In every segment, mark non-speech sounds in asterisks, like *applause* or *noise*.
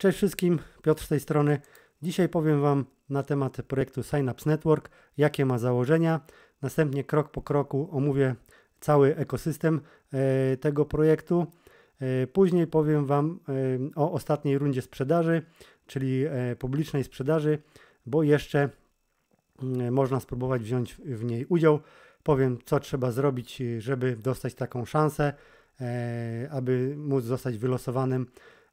Cześć wszystkim, Piotr z tej strony. Dzisiaj powiem Wam na temat projektu Synapse Network, jakie ma założenia. Następnie krok po kroku omówię cały ekosystem e, tego projektu. E, później powiem Wam e, o ostatniej rundzie sprzedaży, czyli publicznej sprzedaży, bo jeszcze mm, można spróbować wziąć w niej udział. Powiem, co trzeba zrobić, żeby dostać taką szansę, aby móc zostać wylosowanym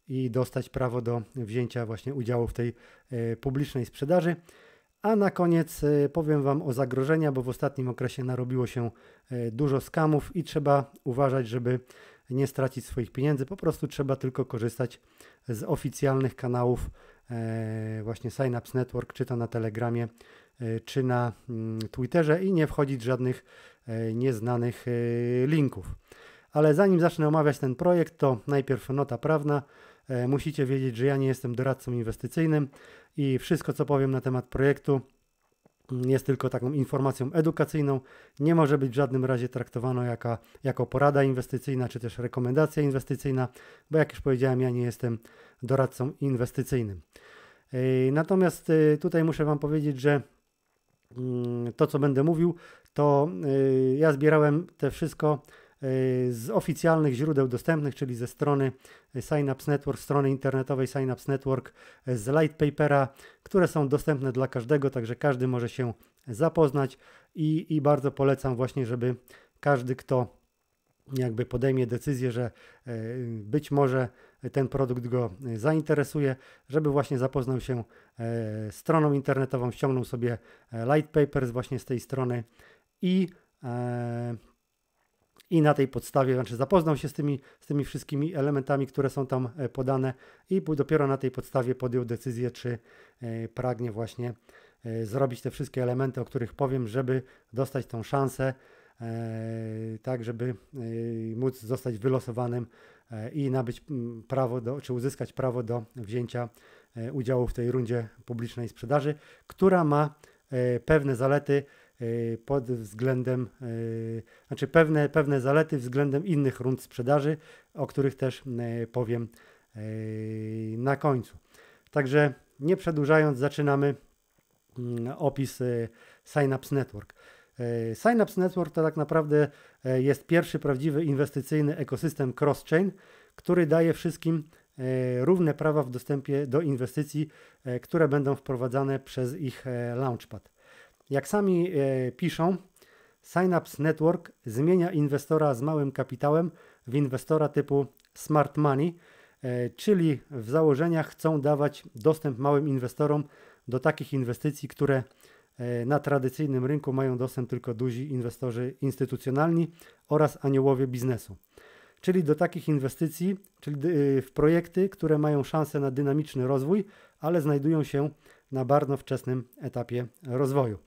i dostać prawo do wzięcia właśnie udziału w tej e, publicznej sprzedaży. A na koniec e, powiem Wam o zagrożenia, bo w ostatnim okresie narobiło się e, dużo skamów i trzeba uważać, żeby nie stracić swoich pieniędzy. Po prostu trzeba tylko korzystać z oficjalnych kanałów właśnie Synapse Network, czy to na Telegramie, czy na mm, Twitterze i nie wchodzić żadnych nieznanych linków. Ale zanim zacznę omawiać ten projekt, to najpierw nota prawna. E, musicie wiedzieć, że ja nie jestem doradcą inwestycyjnym i wszystko, co powiem na temat projektu, mm, jest tylko taką informacją edukacyjną, nie może być w żadnym razie traktowano jaka, jako porada inwestycyjna czy też rekomendacja inwestycyjna, bo jak już powiedziałem, ja nie jestem doradcą inwestycyjnym. E, natomiast e, tutaj muszę Wam powiedzieć, że mm, to co będę mówił, to ja zbierałem te wszystko Y, z oficjalnych źródeł dostępnych, czyli ze strony y, Synapse Network, strony internetowej Synapse Network, y, z lightpapera, które są dostępne dla każdego, także każdy może się zapoznać i, i bardzo polecam właśnie, żeby każdy, kto jakby podejmie decyzję, że być może ten produkt go zainteresuje, żeby właśnie zapoznał się stroną internetową, ściągnął sobie light papers właśnie z tej strony i e, i na tej podstawie, znaczy zapoznał się z tymi, z tymi wszystkimi elementami, które są tam e, podane i dopiero na tej podstawie podjął decyzję, czy e, pragnie właśnie e, zrobić te wszystkie elementy, o których powiem, żeby dostać tą szansę, tak żeby móc zostać wylosowanym i nabyć prawo do, czy uzyskać prawo do wzięcia udziału w tej rundzie publicznej sprzedaży, która ma pewne zalety, Y, pod względem, y, znaczy pewne, pewne zalety względem innych rund sprzedaży, o których też y, powiem na końcu. Także nie przedłużając, zaczynamy mm, opis Synapse Network. Synapse Network to tak naprawdę jest pierwszy prawdziwy inwestycyjny ekosystem cross-chain, który daje wszystkim równe prawa w dostępie do inwestycji, które będą wprowadzane przez ich launchpad. Jak sami e, piszą, Synapse Network zmienia inwestora z małym kapitałem w inwestora typu smart money, e, czyli w założeniach chcą dawać dostęp małym inwestorom do takich inwestycji, które e, na tradycyjnym rynku mają dostęp tylko duzi inwestorzy instytucjonalni oraz aniołowie biznesu. Czyli do takich inwestycji, czyli e, w projekty, które mają szansę na dynamiczny rozwój, ale znajdują się na bardzo wczesnym etapie rozwoju.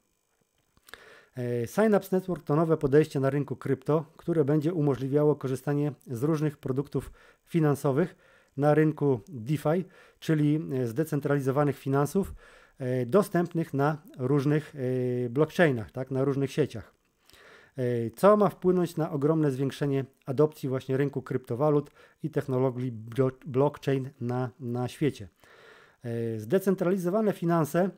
E, Synapse Network to nowe podejście na rynku krypto, które będzie umożliwiało korzystanie z różnych produktów finansowych na rynku DeFi, czyli e, zdecentralizowanych finansów e, dostępnych na różnych blockchainach, tak, na różnych sieciach. Co ma wpłynąć na ogromne zwiększenie adopcji właśnie rynku kryptowalut i technologii blockchain na, na świecie. Zdecentralizowane finanse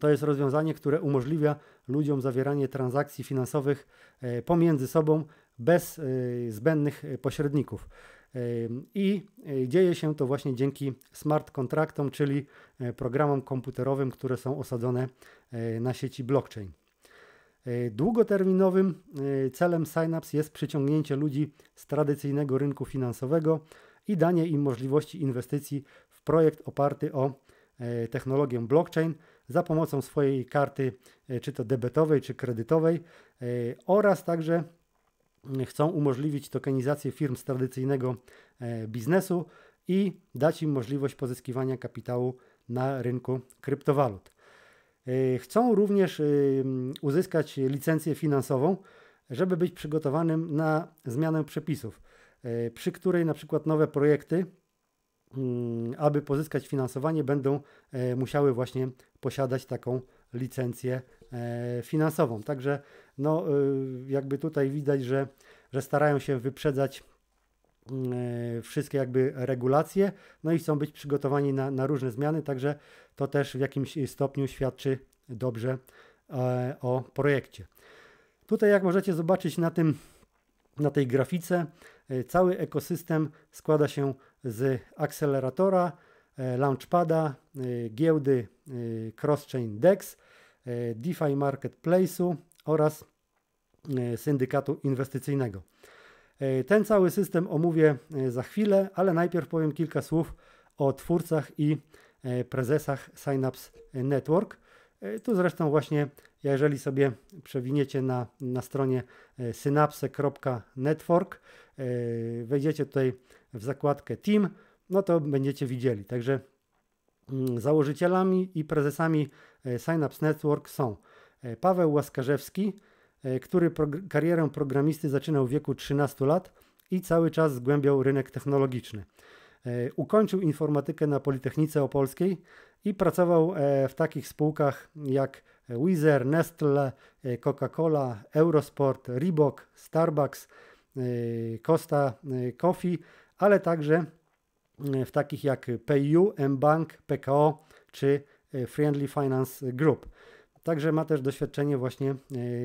to jest rozwiązanie, które umożliwia ludziom zawieranie transakcji finansowych e, pomiędzy sobą bez e, zbędnych pośredników. E, I dzieje się to właśnie dzięki smart kontraktom, czyli programom komputerowym, które są osadzone na sieci blockchain. Długoterminowym celem Synapse jest przyciągnięcie ludzi z tradycyjnego rynku finansowego i danie im możliwości inwestycji w projekt oparty o technologię blockchain, za pomocą swojej karty, e, czy to debetowej, czy kredytowej, e, oraz także mm, chcą umożliwić tokenizację firm z tradycyjnego e, biznesu i dać im możliwość pozyskiwania kapitału na rynku kryptowalut. Chcą również uzyskać licencję finansową, żeby być przygotowanym na zmianę przepisów, przy której na przykład nowe projekty, mm, aby pozyskać finansowanie, będą musiały właśnie posiadać taką licencję e, finansową. Także no, e, jakby tutaj widać, że, że starają się wyprzedzać mm, e, wszystkie jakby regulacje, no i chcą być przygotowani na, na różne zmiany, także to też w jakimś stopniu świadczy dobrze o projekcie. Tutaj jak możecie zobaczyć na tym na tej grafice cały ekosystem składa się z akceleratora, E, Launchpada, e, giełdy e, CrossChain DEX, DeFi Marketplace'u oraz syndykatu inwestycyjnego. Ten cały system omówię za chwilę, ale najpierw powiem kilka słów o twórcach i prezesach Synapse Network. Tu zresztą właśnie, jeżeli sobie przewiniecie na, na stronie synapse.network, wejdziecie tutaj w zakładkę Team, no to będziecie widzieli. Także mm, założycielami i prezesami e, Synapse Network są e, Paweł Łaskarzewski, e, który prog karierę programisty zaczynał w wieku 13 lat i cały czas zgłębiał rynek technologiczny. Ukończył informatykę na Politechnice Opolskiej i pracował w takich spółkach jak Weezer, Nestle, Coca-Cola, Eurosport, Reebok, Starbucks, Costa Coffee, ale także E, w takich jak PayU, mBank, PKO czy e, Friendly Finance Group. Także ma też doświadczenie właśnie e,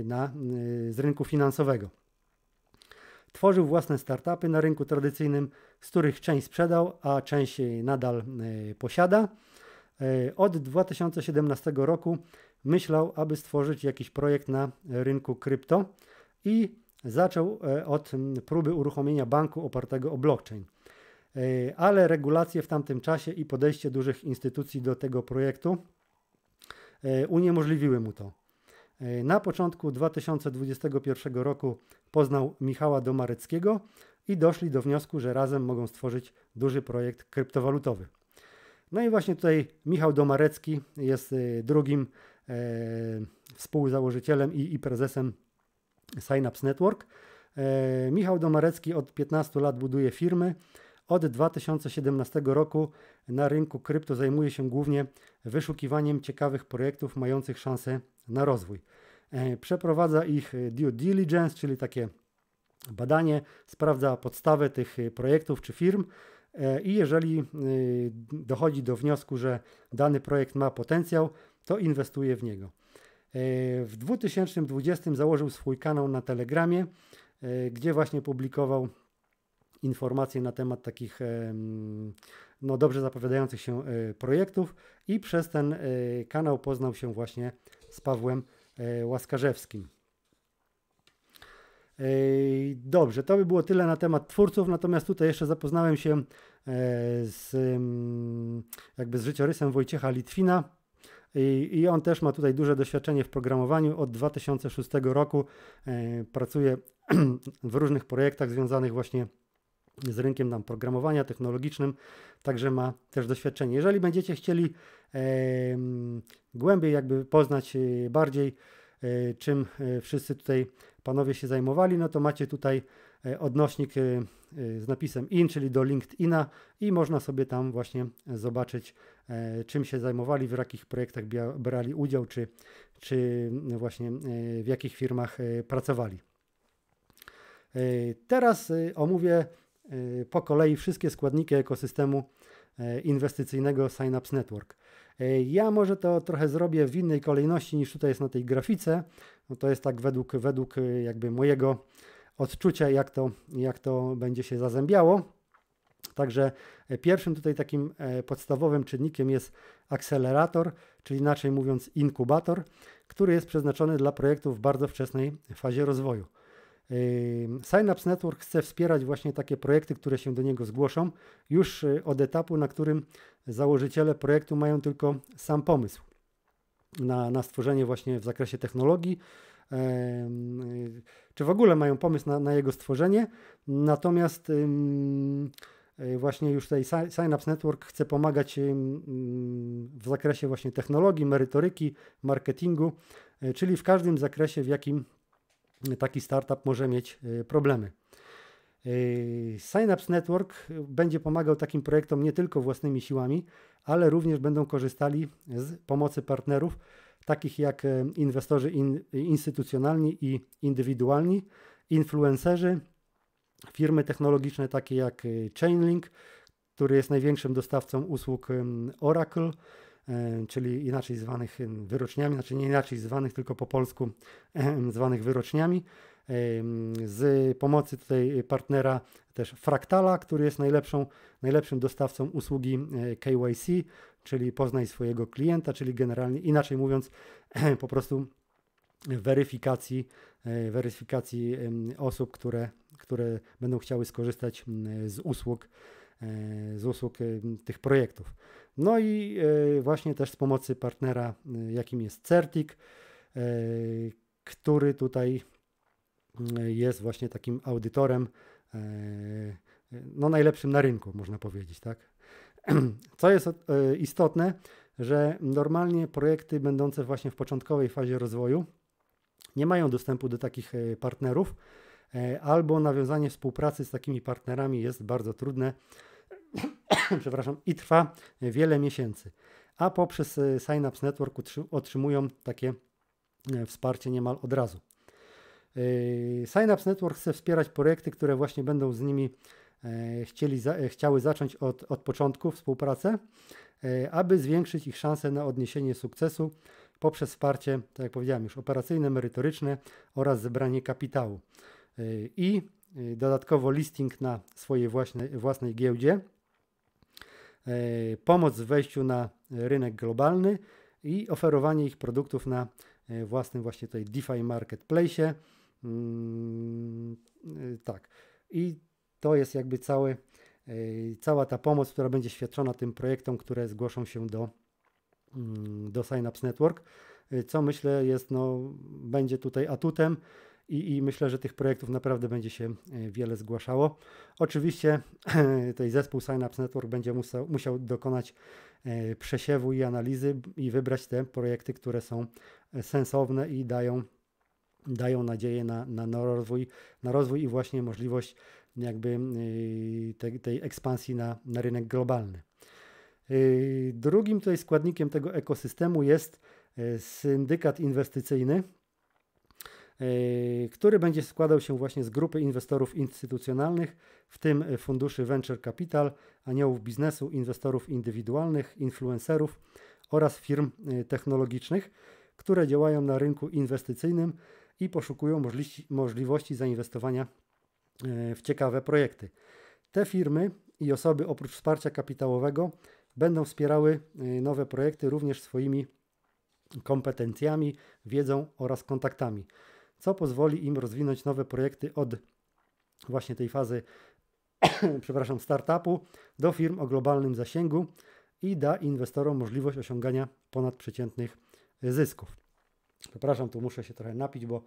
na, z rynku finansowego. Tworzył własne startupy na rynku tradycyjnym, z których część sprzedał, a część nadal posiada. Od 2017 roku myślał, aby stworzyć jakiś projekt na rynku krypto i zaczął od próby uruchomienia banku opartego o blockchain. E, ale regulacje w tamtym czasie i podejście dużych instytucji do tego projektu e, uniemożliwiły mu to. E, na początku 2021 roku poznał Michała Domareckiego i doszli do wniosku, że razem mogą stworzyć duży projekt kryptowalutowy. No i właśnie tutaj Michał Domarecki jest drugim e, współzałożycielem i, i prezesem Synapse Network. E, Michał Domarecki od 15 lat buduje firmy, od 2017 roku na rynku krypto zajmuje się głównie wyszukiwaniem ciekawych projektów mających szansę na rozwój. E, przeprowadza ich due diligence, czyli takie badanie, sprawdza podstawę tych projektów czy firm. E, I jeżeli e, dochodzi do wniosku, że dany projekt ma potencjał, to inwestuje w niego. W 2020 założył swój kanał na Telegramie, gdzie właśnie publikował informacje na temat takich no, dobrze zapowiadających się e, projektów i przez ten e, kanał poznał się właśnie z Pawłem e, Łaskarzewskim. Dobrze, to by było tyle na temat twórców, natomiast tutaj jeszcze zapoznałem się z, jakby z życiorysem Wojciecha Litwina. I, I, on też ma tutaj duże doświadczenie w programowaniu. Od 2006 roku pracuje *clears throat* w różnych projektach związanych właśnie z rynkiem tam programowania technologicznym, także ma też doświadczenie. Jeżeli będziecie chcieli e, głębiej jakby poznać e, bardziej, e, czym e, wszyscy tutaj panowie się zajmowali, no to macie tutaj e, odnośnik e, z napisem in, czyli do LinkedIna i można sobie tam właśnie zobaczyć, czym się zajmowali, w jakich projektach brali udział, czy, czy właśnie w jakich firmach pracowali. Teraz omówię Y, po kolei wszystkie składniki ekosystemu y, inwestycyjnego Synapse Network. Y, ja może to trochę zrobię w innej kolejności niż tutaj jest na tej grafice. No to jest tak według, według jakby mojego odczucia, jak to, jak to będzie się zazębiało. Także pierwszym tutaj takim podstawowym czynnikiem jest akcelerator, czyli inaczej mówiąc inkubator, który jest przeznaczony dla projektów w bardzo wczesnej fazie rozwoju. Synapse Network chce wspierać właśnie takie projekty, które się do niego zgłoszą, już y, od etapu, na którym założyciele projektu mają tylko sam pomysł na, na stworzenie właśnie w zakresie technologii, y, czy w ogóle mają pomysł na, na jego stworzenie. Natomiast y, właśnie już tutaj Synapse Network chce pomagać w zakresie właśnie technologii, merytoryki, marketingu, czyli w każdym zakresie, w jakim taki startup może mieć e, problemy. E, Synapse Network będzie pomagał takim projektom nie tylko własnymi siłami, ale również będą korzystali z pomocy partnerów, takich jak e, inwestorzy in, instytucjonalni i indywidualni, influencerzy, firmy technologiczne takie jak Chainlink, który jest największym dostawcą usług Oracle, E, czyli inaczej zwanych e, wyroczniami, znaczy nie inaczej zwanych, tylko po polsku e, *laughs* zwanych wyroczniami. Z pomocy tutaj partnera też Fraktala, który jest najlepszą, najlepszym dostawcą usługi KYC, czyli poznaj swojego klienta, czyli generalnie inaczej mówiąc *clears throat* po prostu weryfikacji, weryfikacji osób, które, które będą chciały skorzystać mm, z usług E, z usług e, tych projektów. No i e, właśnie też z pomocy partnera, jakim jest Certic, który tutaj jest właśnie takim audytorem, no najlepszym na rynku, można powiedzieć, tak? *clears throat* Co jest istotne, że normalnie projekty będące właśnie w początkowej fazie rozwoju nie mają dostępu do takich partnerów, E, albo nawiązanie współpracy z takimi partnerami jest bardzo trudne, *coughs* przepraszam, i trwa wiele miesięcy. A poprzez e, Synapse Network otrzymują takie e, wsparcie niemal od razu. Synapse Network chce wspierać projekty, które właśnie będą z nimi chcieli, chciały zacząć od, od początku współpracę, aby zwiększyć ich szanse na odniesienie sukcesu poprzez wsparcie, tak jak powiedziałem już, operacyjne, merytoryczne oraz zebranie kapitału i y, dodatkowo listing na swojej własnej, własnej giełdzie, e, pomoc w wejściu na rynek globalny i oferowanie ich produktów na e, własnym właśnie tutaj DeFi Marketplace. Mm, y, tak. I to jest jakby cały, e, cała ta pomoc, która będzie świadczona tym projektom, które zgłoszą się do, mm, do Synapse Network, co myślę jest, no, będzie tutaj atutem i, i, myślę, że tych projektów naprawdę będzie się e, wiele zgłaszało. Oczywiście e, tutaj zespół Synapse Network będzie musiał, musiał dokonać e, przesiewu i analizy i wybrać te projekty, które są sensowne i dają, dają nadzieję na, na, na, rozwój, na rozwój i właśnie możliwość jakby tej, tej ekspansji na, na rynek globalny. Drugim tutaj składnikiem tego ekosystemu jest syndykat inwestycyjny, Y, który będzie składał się właśnie z grupy inwestorów instytucjonalnych, w tym funduszy Venture Capital, aniołów biznesu, inwestorów indywidualnych, influencerów oraz firm y, technologicznych, które działają na rynku inwestycyjnym i poszukują możliwości zainwestowania y, w ciekawe projekty. Te firmy i osoby oprócz wsparcia kapitałowego będą wspierały nowe projekty również swoimi kompetencjami, wiedzą oraz kontaktami co pozwoli im rozwinąć nowe projekty od właśnie tej fazy, *coughs* przepraszam, startupu do firm o globalnym zasięgu i da inwestorom możliwość osiągania ponadprzeciętnych zysków. Przepraszam, tu muszę się trochę napić, bo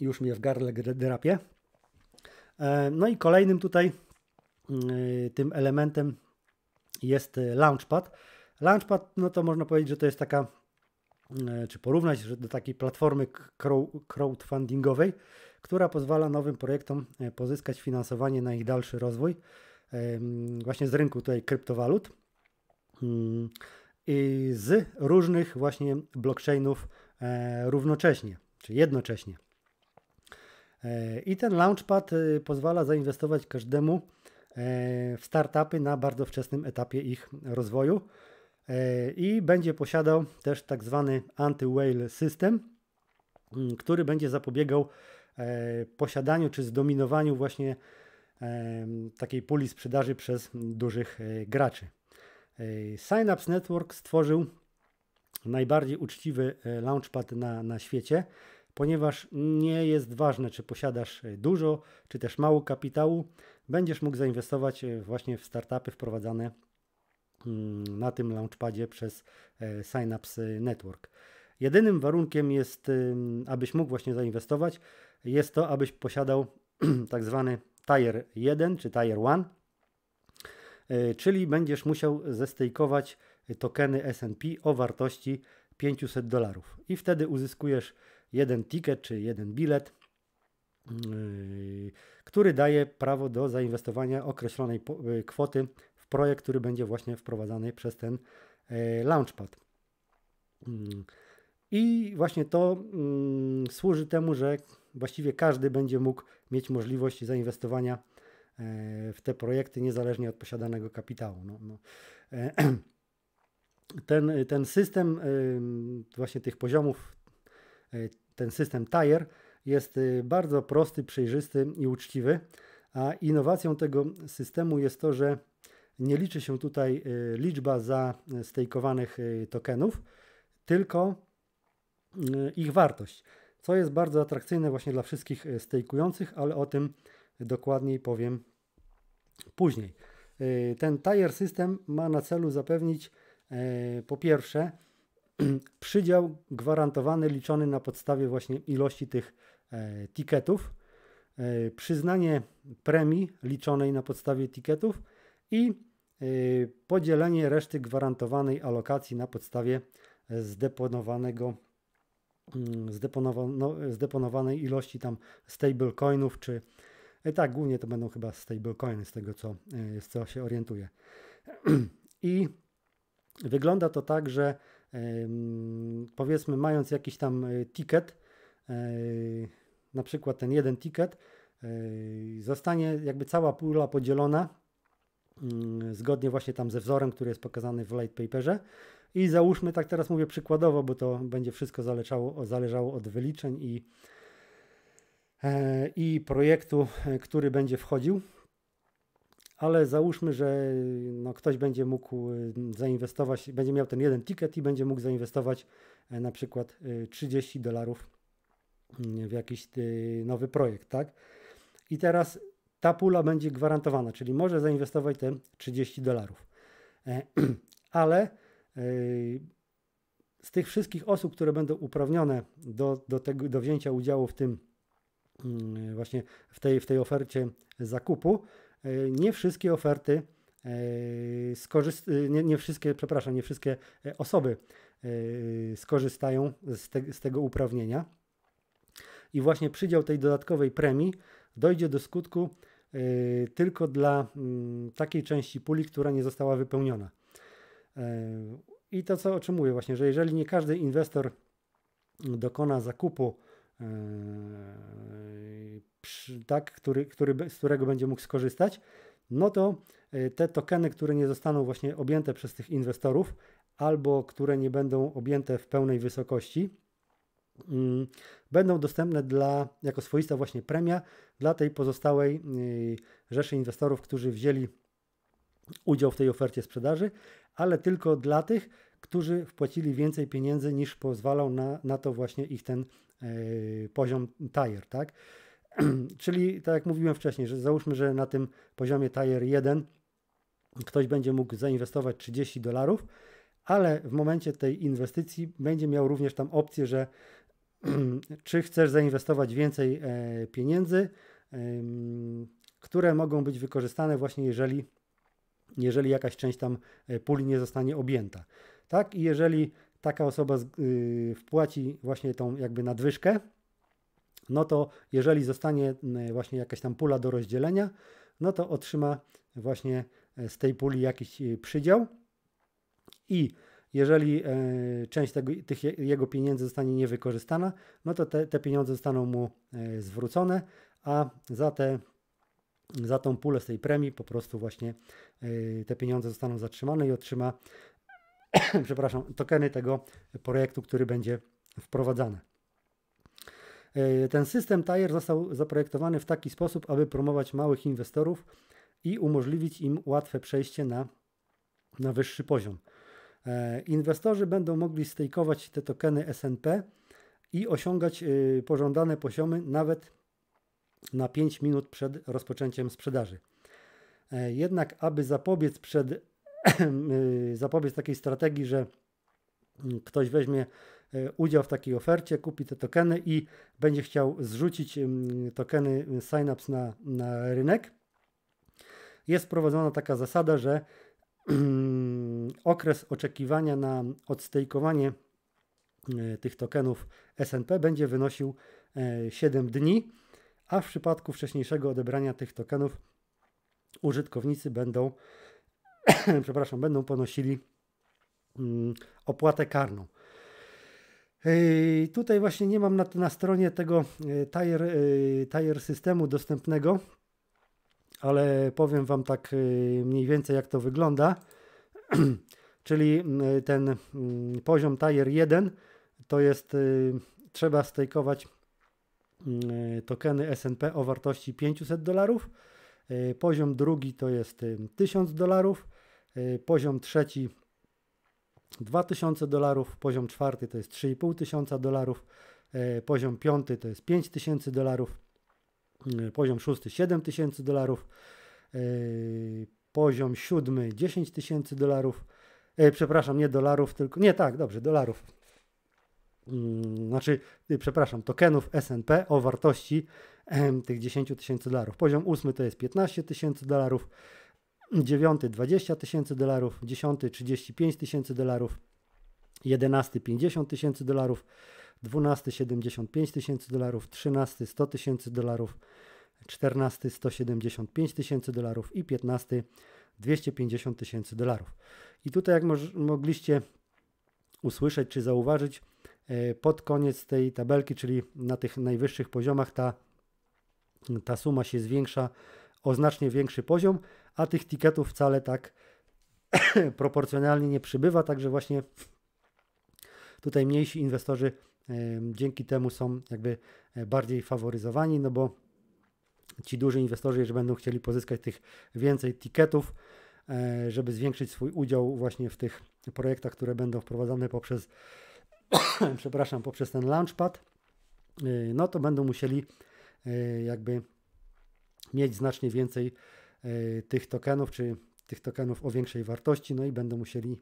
już mnie w garle drapie. E, no i kolejnym tutaj y, tym elementem jest y, Launchpad. Launchpad, no to można powiedzieć, że to jest taka E, czy porównać do takiej platformy crowdfundingowej, która pozwala nowym projektom e, pozyskać finansowanie na ich dalszy rozwój właśnie z rynku tutaj kryptowalut mm, i z różnych właśnie blockchainów e, równocześnie, czy jednocześnie. I ten launchpad pozwala zainwestować każdemu w startupy na bardzo wczesnym etapie ich rozwoju E, i będzie posiadał też tak zwany anti-whale system, mm, który będzie zapobiegał e, posiadaniu czy zdominowaniu właśnie e, takiej puli sprzedaży przez dużych graczy. Synapse Network stworzył najbardziej uczciwy launchpad na, na świecie, ponieważ nie jest ważne, czy posiadasz dużo, czy też mało kapitału, będziesz mógł zainwestować właśnie w startupy wprowadzane Mm, na tym launchpadzie przez e, Synapse Network. Jedynym warunkiem jest, abyś mógł właśnie zainwestować, jest to, abyś posiadał *clears throat* tak zwany Tier 1 czy Tier 1, e, czyli będziesz musiał zestejkować tokeny SP o wartości 500 dolarów i wtedy uzyskujesz jeden ticket czy jeden bilet, mm, y, który daje prawo do zainwestowania określonej y, kwoty projekt, który będzie właśnie wprowadzany przez ten e, Launchpad. Mm. I właśnie to mm, służy temu, że właściwie każdy będzie mógł mieć możliwość zainwestowania e, w te projekty niezależnie od posiadanego kapitału. No, no. E, *clears throat* ten, ten system właśnie tych poziomów, ten system TIER jest bardzo prosty, przejrzysty i uczciwy, a innowacją tego systemu jest to, że nie liczy się tutaj y, liczba zastejkowanych y, y, tokenów, tylko ich wartość, co jest bardzo atrakcyjne właśnie dla wszystkich stejkujących, ale o tym dokładniej powiem później. Ten tier system ma na celu zapewnić po pierwsze *clears throat* przydział gwarantowany liczony na podstawie właśnie ilości tych e, tiketów, e, przyznanie premii liczonej na podstawie tiketów i Y, podzielenie reszty gwarantowanej alokacji na podstawie zdeponowanego mm, zdeponowa no, zdeponowanej ilości tam stablecoinów, czy y, tak, głównie to będą chyba stablecoiny z tego, co, y, z co się orientuję. *clears throat* I wygląda to tak, że powiedzmy mając jakiś tam ticket, na przykład ten jeden ticket, zostanie jakby cała pula podzielona Mm, zgodnie właśnie tam ze wzorem, który jest pokazany w light paperze. I załóżmy, tak teraz mówię przykładowo, bo to będzie wszystko zależało, zależało od wyliczeń i, e, i projektu, e, który będzie wchodził. Ale załóżmy, że no, ktoś będzie mógł e, zainwestować, będzie miał ten jeden ticket i będzie mógł zainwestować na przykład 30 dolarów mm, w jakiś nowy projekt, tak? I teraz ta pula będzie gwarantowana, czyli może zainwestować te 30 dolarów. E, *clears throat* ale e, z tych wszystkich osób, które będą uprawnione do, do, tego, do wzięcia udziału w tym mm, właśnie w tej, w tej ofercie zakupu, e, nie wszystkie oferty skorzyst- nie, nie, wszystkie, przepraszam, nie wszystkie osoby skorzystają z, te, z tego uprawnienia. I właśnie przydział tej dodatkowej premii dojdzie do skutku Y, tylko dla mm, takiej części puli, która nie została wypełniona. Y, I to, co, o czym mówię właśnie, że jeżeli nie każdy inwestor dokona zakupu, y, tak, który, który, z którego będzie mógł skorzystać, no to te tokeny, które nie zostaną właśnie objęte przez tych inwestorów, albo które nie będą objęte w pełnej wysokości, mm, będą dostępne dla, jako swoista właśnie premia dla tej pozostałej y, rzeszy inwestorów, którzy wzięli udział w tej ofercie sprzedaży, ale tylko dla tych, którzy wpłacili więcej pieniędzy niż pozwalał na, na to właśnie ich ten yy, poziom tier, tak? *clears throat* Czyli tak jak mówiłem wcześniej, że załóżmy, że na tym poziomie tier 1 ktoś będzie mógł zainwestować 30 dolarów, ale w momencie tej inwestycji będzie miał również tam opcję, że *clears throat* czy chcesz zainwestować więcej e, pieniędzy, które mogą być wykorzystane właśnie jeżeli, jeżeli jakaś część tam e, puli nie zostanie objęta. Tak, i jeżeli taka osoba y, wpłaci właśnie tą jakby nadwyżkę, no to jeżeli zostanie właśnie jakaś tam pula do rozdzielenia, no to otrzyma właśnie e, z tej puli jakiś y, przydział i jeżeli e, część tego, tych jego pieniędzy zostanie niewykorzystana, no to te, te pieniądze zostaną mu e, zwrócone, a za te za tą pulę z tej premii po prostu właśnie e, te pieniądze zostaną zatrzymane i otrzyma, *coughs* przepraszam, tokeny tego projektu, który będzie wprowadzany. Ten system Tire został zaprojektowany w taki sposób, aby promować małych inwestorów i umożliwić im łatwe przejście na, na wyższy poziom. E, inwestorzy będą mogli stejkować te tokeny SNP i osiągać e, pożądane poziomy nawet na 5 minut przed rozpoczęciem sprzedaży. E, jednak, aby zapobiec, przed, *clears throat* zapobiec takiej strategii, że ktoś weźmie udział w takiej ofercie, kupi te tokeny i będzie chciał zrzucić tokeny Synapse na, na rynek, jest wprowadzona taka zasada, że *clears throat* okres oczekiwania na odstejkowanie e, tych tokenów SNP będzie wynosił 7 e, dni, a w przypadku wcześniejszego odebrania tych tokenów użytkownicy będą, *clears throat* przepraszam, będą ponosili mm, opłatę karną. E, tutaj właśnie nie mam na, na stronie tego tire, tire systemu dostępnego ale powiem Wam tak y, mniej więcej, jak to wygląda. *clears throat* Czyli mm, y, ten mm, poziom tier 1 to jest, y, trzeba stejkować mm, tokeny SNP o wartości 500 dolarów. Poziom drugi to jest 1000 dolarów. Poziom trzeci 2000 dolarów. Poziom czwarty to jest 3500 dolarów. Poziom piąty to jest 5000 dolarów Y, poziom szósty 7 tysięcy dolarów. Y, poziom siódmy 10 tysięcy dolarów. Y, przepraszam, nie dolarów, tylko. Nie, tak, dobrze, dolarów. Mm, znaczy, przepraszam, tokenów SNP o wartości tych 10 tysięcy dolarów. Poziom ósmy to jest 15 tysięcy dolarów. dziewiąty 20 tysięcy dolarów, dziesiąty 35 tysięcy dolarów, jedenasty 50 tysięcy dolarów, 12 75 tysięcy dolarów, 13 100 tysięcy dolarów, 14 175 tysięcy dolarów i 15 250 tysięcy dolarów. I tutaj, jak mogliście usłyszeć czy zauważyć, e, pod koniec tej tabelki, czyli na tych najwyższych poziomach, ta, ta suma się zwiększa o znacznie większy poziom, a tych tiketów wcale tak *coughs* proporcjonalnie nie przybywa, także właśnie tutaj mniejsi inwestorzy dzięki temu są jakby e, bardziej faworyzowani, no bo ci duży inwestorzy, jeżeli będą chcieli pozyskać tych więcej tiketów, e, żeby zwiększyć swój udział właśnie w tych projektach, które będą wprowadzane poprzez, *coughs* przepraszam, poprzez ten launchpad, e, no to będą musieli jakby mieć znacznie więcej tych tokenów, czy tych tokenów o większej wartości, no i będą musieli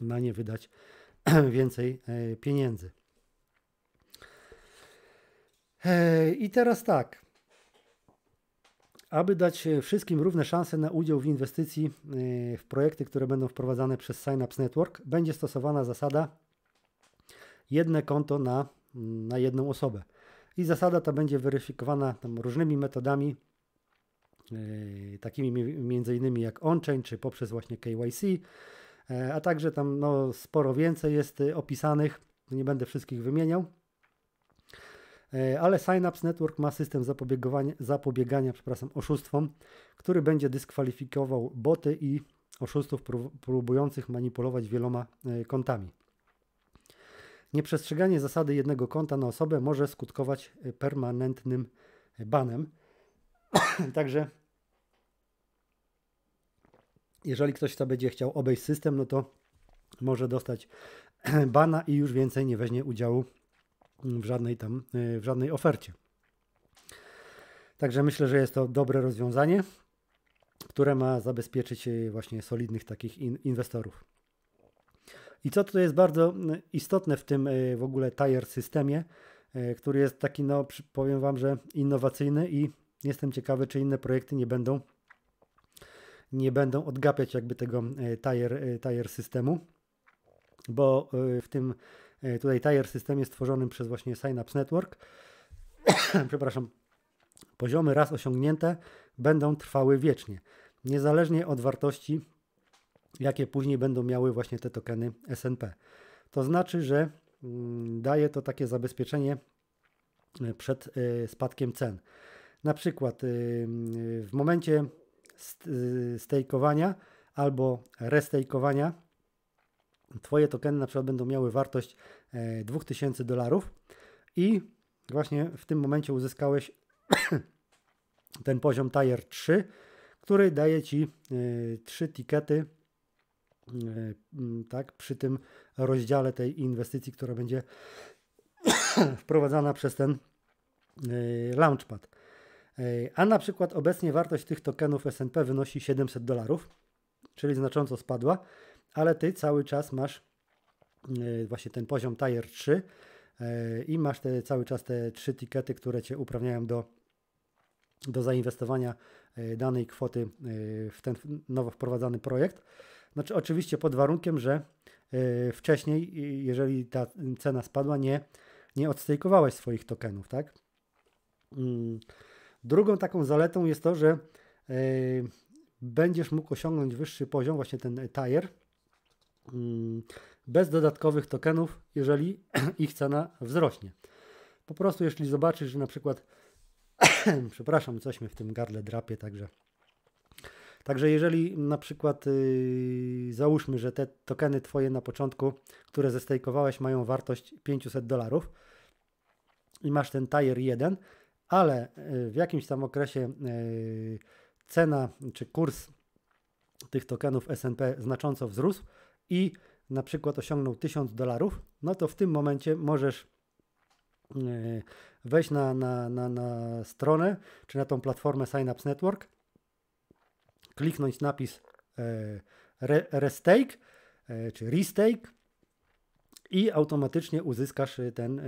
na nie wydać *coughs* więcej pieniędzy. I teraz tak. Aby dać e, wszystkim równe szanse na udział w inwestycji e, w projekty, które będą wprowadzane przez Synapse Network, będzie stosowana zasada jedne konto na, na jedną osobę. I zasada ta będzie weryfikowana różnymi metodami, e, takimi między innymi jak on-chain, czy poprzez właśnie KYC, a także tam no, sporo więcej jest opisanych, nie będę wszystkich wymieniał. E, ale Synapse Network ma system zapobiegania, zapobiegania przepraszam, oszustwom, który będzie dyskwalifikował boty i oszustów próbujących manipulować wieloma e, kontami. Nieprzestrzeganie zasady jednego konta na osobę może skutkować e, permanentnym banem. *coughs* Także jeżeli ktoś to będzie chciał obejść system, no to może dostać *coughs* bana i już więcej nie weźmie udziału w żadnej tam, e, w żadnej ofercie. Także myślę, że jest to dobre rozwiązanie, które ma zabezpieczyć e, właśnie solidnych takich inwestorów. I co tutaj jest bardzo istotne w tym e, w ogóle tire systemie, który jest taki, no powiem Wam, że innowacyjny i jestem ciekawy, czy inne projekty nie będą nie będą odgapiać jakby tego tire, tire systemu, bo w tym E, tutaj Tire systemie stworzonym przez właśnie Synapse Network. *coughs* Przepraszam. Poziomy raz osiągnięte będą trwały wiecznie, niezależnie od wartości, jakie później będą miały właśnie te tokeny SNP. To znaczy, że mm, daje to takie zabezpieczenie e, przed e, spadkiem cen. Na przykład w momencie stejkowania albo restejkowania Twoje tokeny na przykład będą miały wartość 2000 e, dolarów i właśnie w tym momencie uzyskałeś *coughs* ten poziom Tier 3, który daje Ci 3 e, tikety e, tak, przy tym rozdziale tej inwestycji, która będzie *coughs* wprowadzana przez ten Launchpad. A na przykład obecnie wartość tych tokenów SNP wynosi 700 dolarów, czyli znacząco spadła ale ty cały czas masz y, właśnie ten poziom Tier 3 y, i masz te, cały czas te trzy tikety, które cię uprawniają do, do zainwestowania y, danej kwoty w ten nowo wprowadzany projekt. Znaczy, oczywiście pod warunkiem, że wcześniej, jeżeli ta cena spadła, nie, nie odstejkowałeś swoich tokenów, tak? Mm. Drugą taką zaletą jest to, że będziesz mógł osiągnąć wyższy poziom, właśnie ten tier, Mm, bez dodatkowych tokenów, jeżeli *clears throat* ich cena wzrośnie. Po prostu, jeśli zobaczysz, że na przykład, *clears throat* przepraszam, coś mi w tym gardle drapie, także. Także jeżeli na przykład yy, załóżmy, że te tokeny Twoje na początku, które zestykowałeś, mają wartość 500 dolarów i masz ten tier 1, ale y, w jakimś tam okresie yy, cena czy kurs tych tokenów SNP znacząco wzrósł, i na przykład osiągnął 1000 dolarów, no to w tym momencie możesz e, wejść na, na, na, na stronę czy na tą platformę Synapse Network, kliknąć napis e, restake e, czy restake i automatycznie uzyskasz ten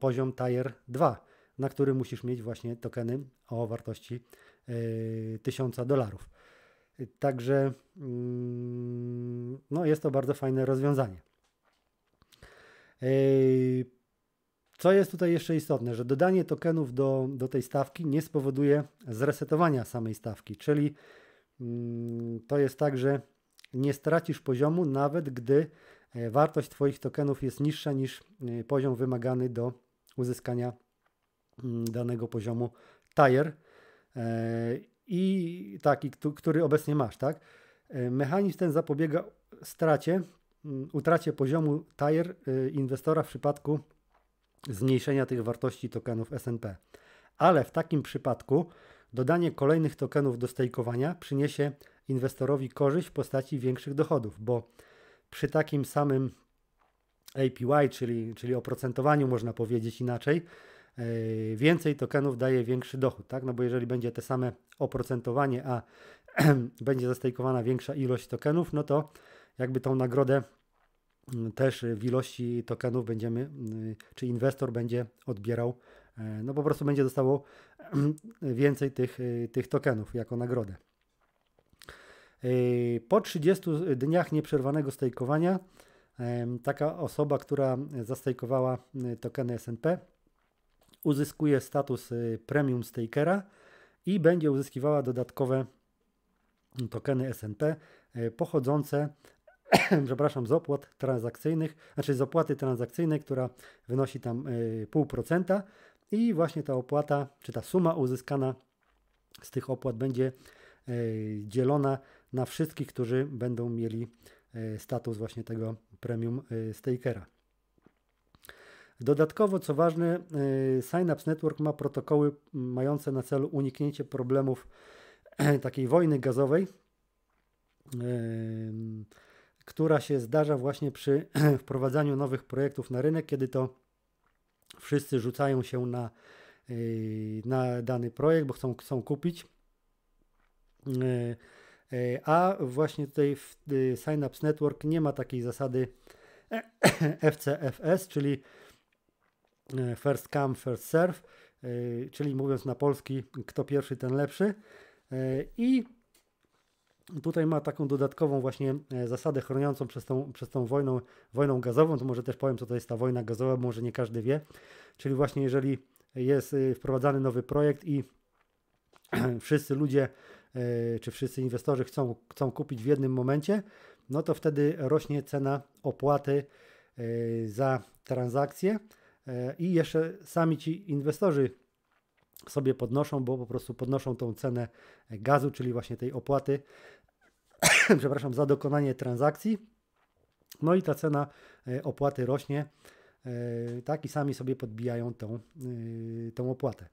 poziom Tier 2, na który musisz mieć właśnie tokeny o wartości 1000 dolarów. Także mm, no, jest to bardzo fajne rozwiązanie. Co jest tutaj jeszcze istotne, że dodanie tokenów do, do tej stawki nie spowoduje zresetowania samej stawki, czyli mm, to jest tak, że nie stracisz poziomu, nawet gdy e, wartość Twoich tokenów jest niższa niż e, poziom wymagany do uzyskania mm, danego poziomu TIRE i taki, który obecnie masz, tak? E, mechanizm ten zapobiega stracie, utracie poziomu tier e, inwestora w przypadku zmniejszenia tych wartości tokenów SNP. Ale w takim przypadku dodanie kolejnych tokenów do stejkowania przyniesie inwestorowi korzyść w postaci większych dochodów, bo przy takim samym APY, czyli, czyli oprocentowaniu można powiedzieć inaczej, Yy, więcej tokenów daje większy dochód, tak? No bo jeżeli będzie te same oprocentowanie, a *clears throat* będzie zastejkowana większa ilość tokenów, no to jakby tą nagrodę mm, też w ilości tokenów będziemy, yy, czy inwestor będzie odbierał, yy, no po prostu będzie dostało *clears throat* więcej tych, tych tokenów jako nagrodę. Po 30 dniach nieprzerwanego stajkowania taka osoba, która zastejkowała tokeny SNP, uzyskuje status y, premium stakera i będzie uzyskiwała dodatkowe tokeny SNP y, pochodzące *clears throat* przepraszam, z opłat transakcyjnych, znaczy z opłaty transakcyjnej, która wynosi tam 0,5% y, i właśnie ta opłata, czy ta suma uzyskana z tych opłat będzie dzielona na wszystkich, którzy będą mieli status właśnie tego premium stakera. Dodatkowo, co ważne, y, Synapse Network ma protokoły mające na celu uniknięcie problemów *clears throat* takiej wojny gazowej, y, która się zdarza właśnie przy *clears throat* wprowadzaniu nowych projektów na rynek, kiedy to wszyscy rzucają się na, y, na dany projekt, bo chcą, chcą kupić. A właśnie tutaj w Synapse Network nie ma takiej zasady *clears throat* FCFS, czyli E, first come, first serve, e, czyli mówiąc na polski, kto pierwszy, ten lepszy. E, I tutaj ma taką dodatkową właśnie zasadę chroniącą przez tą, przez tą wojną, wojną gazową, to może też powiem, co to jest ta wojna gazowa, może nie każdy wie. Czyli właśnie jeżeli jest wprowadzany nowy projekt i *clears throat* wszyscy ludzie, czy wszyscy inwestorzy chcą, chcą kupić w jednym momencie, no to wtedy rośnie cena opłaty za transakcję E, i jeszcze sami ci inwestorzy sobie podnoszą, bo po prostu podnoszą tą cenę gazu, czyli właśnie tej opłaty, *coughs* przepraszam, za dokonanie transakcji. No i ta cena e, opłaty rośnie, e, tak i sami sobie podbijają tą, tą opłatę.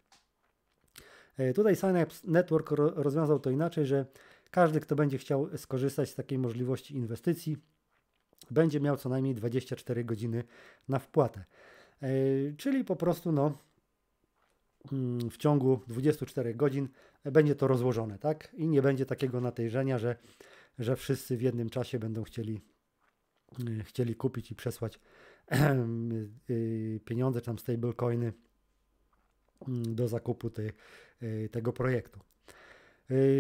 Tutaj Synapse Network rozwiązał to inaczej, że każdy, kto będzie chciał skorzystać z takiej możliwości inwestycji, będzie miał co najmniej 24 godziny na wpłatę. E, czyli po prostu no, mm, w ciągu 24 godzin będzie to rozłożone, tak? I nie będzie takiego natężenia, że, że wszyscy w jednym czasie będą chcieli, mm, chcieli kupić i przesłać *clears throat* e, pieniądze, czy tam stablecoiny mm, do zakupu tej, e, tego projektu.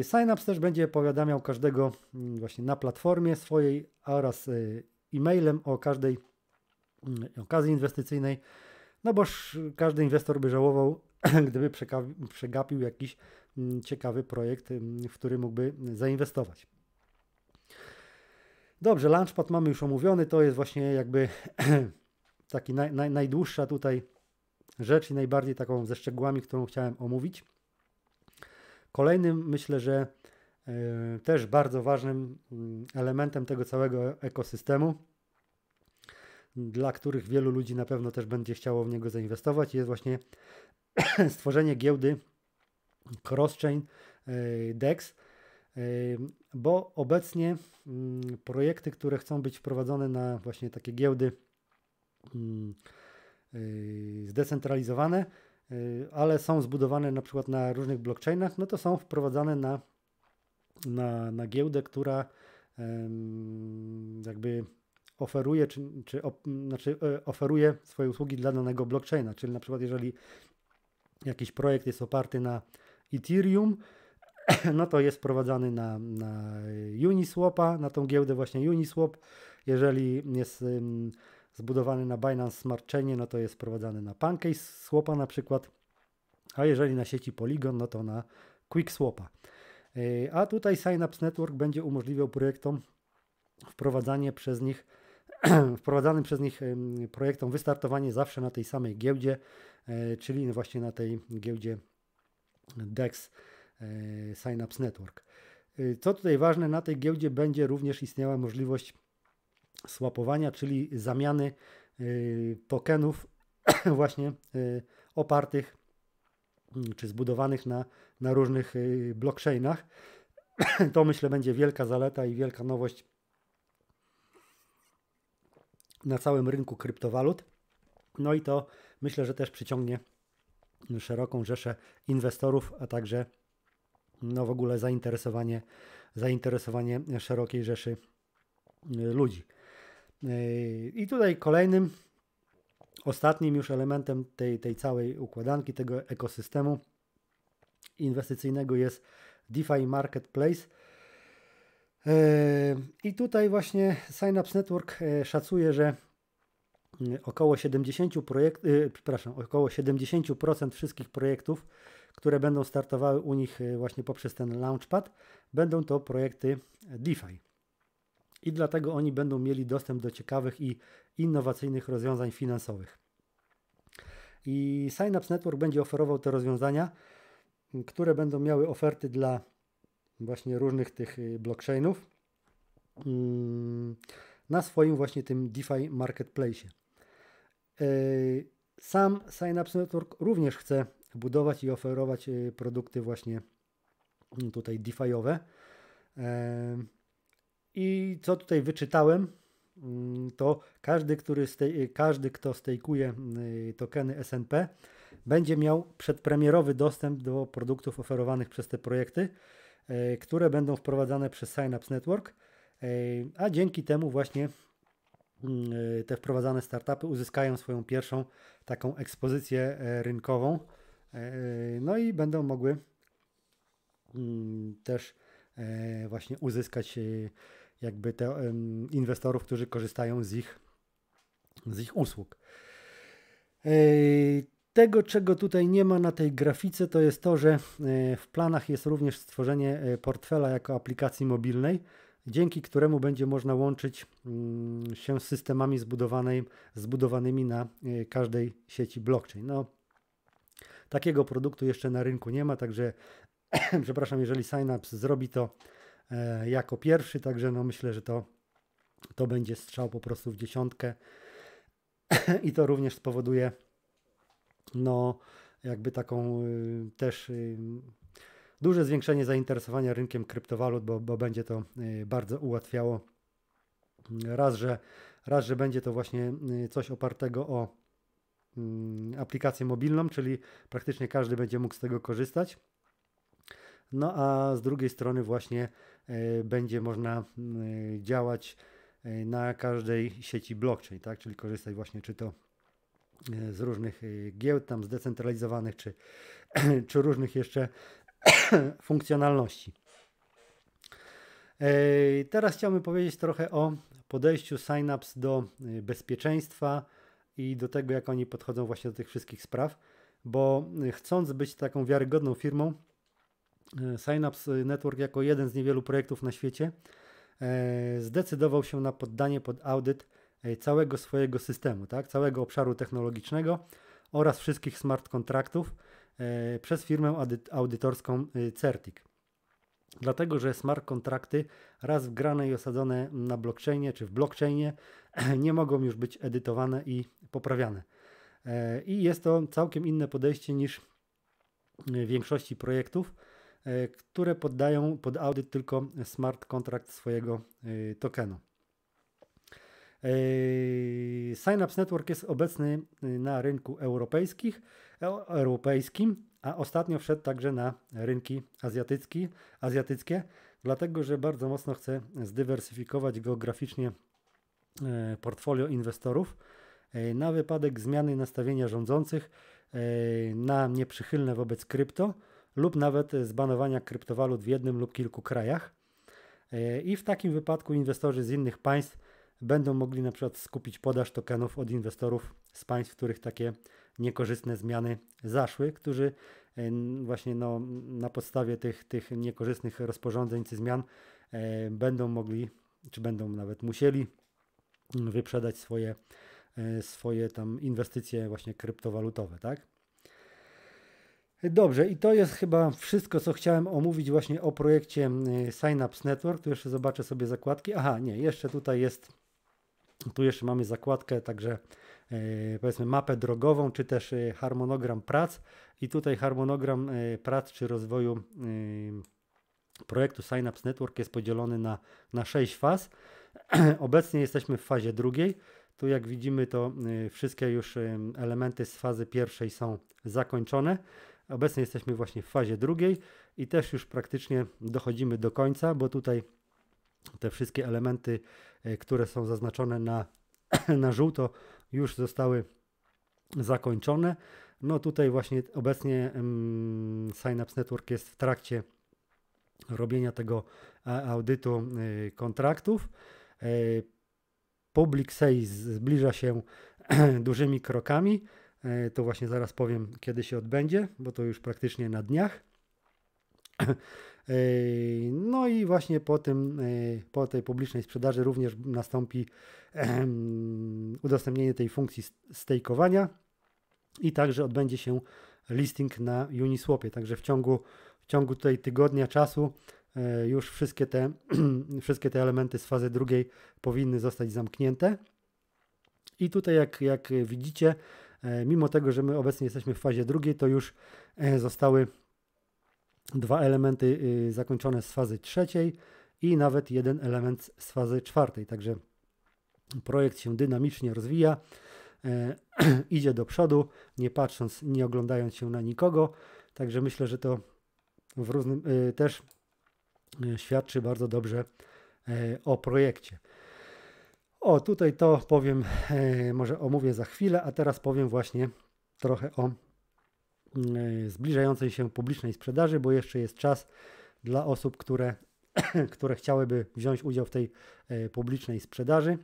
Synapse też będzie powiadamiał każdego właśnie na platformie swojej oraz e-mailem o każdej Mm, okazji inwestycyjnej, no boż każdy inwestor by żałował, *clears throat* gdyby przegapił jakiś mm, ciekawy projekt, mm, w który mógłby zainwestować. Dobrze, Launchpad mamy już omówiony, to jest właśnie jakby *clears throat* taki naj, naj, najdłuższa tutaj rzecz i najbardziej taką ze szczegółami, którą chciałem omówić. Kolejnym myślę, że y, też bardzo ważnym elementem tego całego ekosystemu dla których wielu ludzi na pewno też będzie chciało w niego zainwestować, jest właśnie *coughs* stworzenie giełdy crosschain y, DEX, y, bo obecnie mm, projekty, które chcą być wprowadzone na właśnie takie giełdy mm, y, zdecentralizowane, ale są zbudowane na przykład na różnych blockchainach, no to są wprowadzane na, na, na giełdę, która jakby oferuje, czy, czy op, znaczy, e, oferuje swoje usługi dla danego blockchaina. Czyli na przykład, jeżeli jakiś projekt jest oparty na Ethereum, *clears throat* no to jest prowadzany na, na Uniswapa, na tą giełdę właśnie Uniswap. Jeżeli jest zbudowany na Binance Smart Chainie, no to jest prowadzany na PancakeSwapa na przykład, a jeżeli na sieci Polygon, no to na QuickSwapa. A tutaj Synapse Network będzie umożliwiał projektom wprowadzanie przez nich *clears throat* wprowadzanym przez nich projektom wystartowanie zawsze na tej samej giełdzie, e, czyli właśnie na tej giełdzie DEX e, Synapse Network. E, co tutaj ważne, na tej giełdzie będzie również istniała możliwość swapowania, czyli zamiany tokenów *clears throat* właśnie opartych mm, czy zbudowanych na, na różnych blockchainach. *clears throat* To myślę będzie wielka zaleta i wielka nowość na całym rynku kryptowalut. No i to myślę, że też przyciągnie szeroką rzeszę inwestorów, a także no w ogóle zainteresowanie, zainteresowanie szerokiej rzeszy y, ludzi. Y, I tutaj kolejnym, ostatnim już elementem tej, tej całej układanki, tego ekosystemu inwestycyjnego jest DeFi Marketplace – Yy, I tutaj właśnie Synapse Network e, szacuje, że mm, około 70 projekt, y, przepraszam, około 70% wszystkich projektów, które będą startowały u nich e, właśnie poprzez ten launchpad, będą to projekty DeFi. I dlatego oni będą mieli dostęp do ciekawych i innowacyjnych rozwiązań finansowych. I Synapse Network będzie oferował te rozwiązania, które będą miały oferty dla właśnie różnych tych y, blockchainów mm, na swoim właśnie tym DeFi Marketplace. E, sam Synapse Network również chce budować i oferować y, produkty właśnie mm, tutaj DeFi'owe. E, I co tutaj wyczytałem, mm, to każdy, który stej, każdy kto stejkuje y, tokeny SNP, będzie miał przedpremierowy dostęp do produktów oferowanych przez te projekty E, które będą wprowadzane przez Synapse Network, e, a dzięki temu właśnie mm, e, te wprowadzane startupy uzyskają swoją pierwszą taką ekspozycję rynkową, no i będą mogły mm, też właśnie uzyskać jakby te inwestorów, którzy korzystają z ich, z ich usług. Tego, czego tutaj nie ma na tej grafice, to jest to, że e, w planach jest również stworzenie e, portfela jako aplikacji mobilnej, dzięki któremu będzie można łączyć mm, się z systemami zbudowanymi na e, każdej sieci blockchain. No, takiego produktu jeszcze na rynku nie ma, także *clears throat* przepraszam, jeżeli Synapse zrobi to jako pierwszy, także no myślę, że to, to będzie strzał po prostu w dziesiątkę *clears throat* i to również spowoduje no jakby taką y, też y, duże zwiększenie zainteresowania rynkiem kryptowalut, bo, bo będzie to y, bardzo ułatwiało. Raz że, raz, że będzie to właśnie coś opartego o mm, aplikację mobilną, czyli praktycznie każdy będzie mógł z tego korzystać. No a z drugiej strony właśnie będzie można działać na każdej sieci blockchain, tak? czyli korzystać właśnie czy to E, z różnych e, giełd tam zdecentralizowanych, czy, *clears throat* czy różnych jeszcze *clears throat* funkcjonalności. E, teraz chciałbym powiedzieć trochę o podejściu Synapse do bezpieczeństwa i do tego, jak oni podchodzą właśnie do tych wszystkich spraw, bo chcąc być taką wiarygodną firmą, Synapse Network jako jeden z niewielu projektów na świecie zdecydował się na poddanie pod audyt E, całego swojego systemu, tak? całego obszaru technologicznego oraz wszystkich smart kontraktów e, przez firmę audytorską e, Certic. Dlatego, że smart kontrakty raz wgrane i osadzone na blockchainie czy w blockchainie *clears throat* nie mogą już być edytowane i poprawiane. I jest to całkiem inne podejście niż większości projektów, które poddają pod audyt tylko smart kontrakt swojego tokenu. Yy, Synapse Network jest obecny yy, na rynku europejskich, e, europejskim, a ostatnio wszedł także na rynki azjatycki, azjatyckie, dlatego że bardzo mocno chce zdywersyfikować geograficznie e, portfolio inwestorów e, na wypadek zmiany nastawienia rządzących na nieprzychylne wobec krypto lub nawet zbanowania kryptowalut w jednym lub kilku krajach. I w takim wypadku inwestorzy z innych państw będą mogli na przykład skupić podaż tokenów od inwestorów z państw, w których takie niekorzystne zmiany zaszły, którzy e, właśnie no, na podstawie tych, tych niekorzystnych rozporządzeń czy zmian e, będą mogli, czy będą nawet musieli wyprzedać swoje, e, swoje tam inwestycje właśnie kryptowalutowe, tak? Dobrze, i to jest chyba wszystko, co chciałem omówić właśnie o projekcie Synapse Network. Tu jeszcze zobaczę sobie zakładki. Aha, nie, jeszcze tutaj jest tu jeszcze mamy zakładkę, także e, powiedzmy mapę drogową, czy też e, harmonogram prac. I tutaj harmonogram e, prac czy rozwoju projektu Synapse Network jest podzielony na, na 6 faz. *clears throat* Obecnie jesteśmy w fazie drugiej. Tu jak widzimy to wszystkie już elementy z fazy pierwszej są zakończone. Obecnie jesteśmy właśnie w fazie drugiej i też już praktycznie dochodzimy do końca, bo tutaj te wszystkie elementy, e, które są zaznaczone na, *clears throat* na żółto, już zostały zakończone. No tutaj właśnie obecnie um, Synapse Network jest w trakcie robienia tego e, audytu y, kontraktów. Y, public Sales zbliża się *clears throat* dużymi krokami. Y, to właśnie zaraz powiem, kiedy się odbędzie, bo to już praktycznie na dniach. *clears throat* No i właśnie po, tym, e, po tej publicznej sprzedaży również nastąpi udostępnienie tej funkcji stejkowania i także odbędzie się listing na Uniswapie. Także w ciągu, w ciągu tutaj tygodnia czasu e, już wszystkie te, *clears throat* wszystkie te elementy z fazy drugiej powinny zostać zamknięte. I tutaj, jak, jak widzicie, e, mimo tego, że my obecnie jesteśmy w fazie drugiej, to już zostały dwa elementy y, zakończone z fazy trzeciej i nawet jeden element z fazy czwartej. Także projekt się dynamicznie rozwija, e, *clears throat* idzie do przodu, nie patrząc, nie oglądając się na nikogo. Także myślę, że to w różnym y, też y, świadczy bardzo dobrze e, o projekcie. O, tutaj to powiem, e, może omówię za chwilę, a teraz powiem właśnie trochę o E, zbliżającej się publicznej sprzedaży, bo jeszcze jest czas dla osób, które, *clears throat* które chciałyby wziąć udział w tej e, publicznej sprzedaży.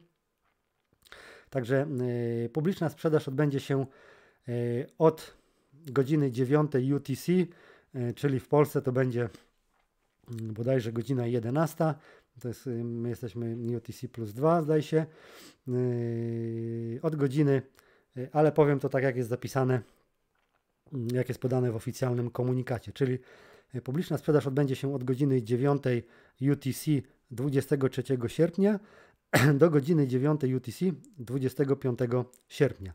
Także e, publiczna sprzedaż odbędzie się od godziny 9 UTC, czyli w Polsce to będzie mm, bodajże godzina 11. To jest, y, my jesteśmy UTC plus 2, zdaje się, od godziny, ale powiem to tak, jak jest zapisane jak jest podane w oficjalnym komunikacie, czyli e, publiczna sprzedaż odbędzie się od godziny 9 UTC 23 sierpnia *clears throat* do godziny 9 UTC 25 sierpnia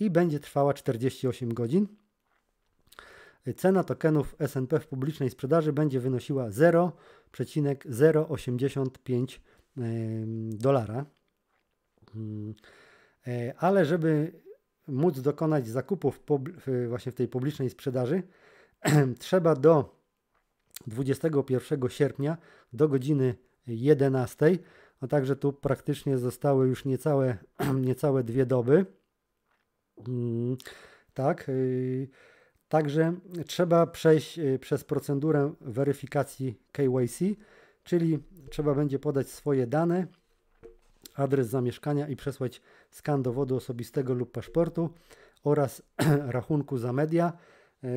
i będzie trwała 48 godzin. E, cena tokenów SNP w publicznej sprzedaży będzie wynosiła 0,085 dolara. Mm, e, ale żeby móc dokonać zakupów właśnie w tej publicznej sprzedaży, *clears throat* trzeba do 21 sierpnia do godziny 11, a no także tu praktycznie zostały już niecałe, *clears throat* niecałe dwie doby. Mm, tak, y, także trzeba przejść y, przez procedurę weryfikacji KYC, czyli trzeba będzie podać swoje dane, adres zamieszkania i przesłać skan dowodu osobistego lub paszportu oraz *clears throat* rachunku za media yy,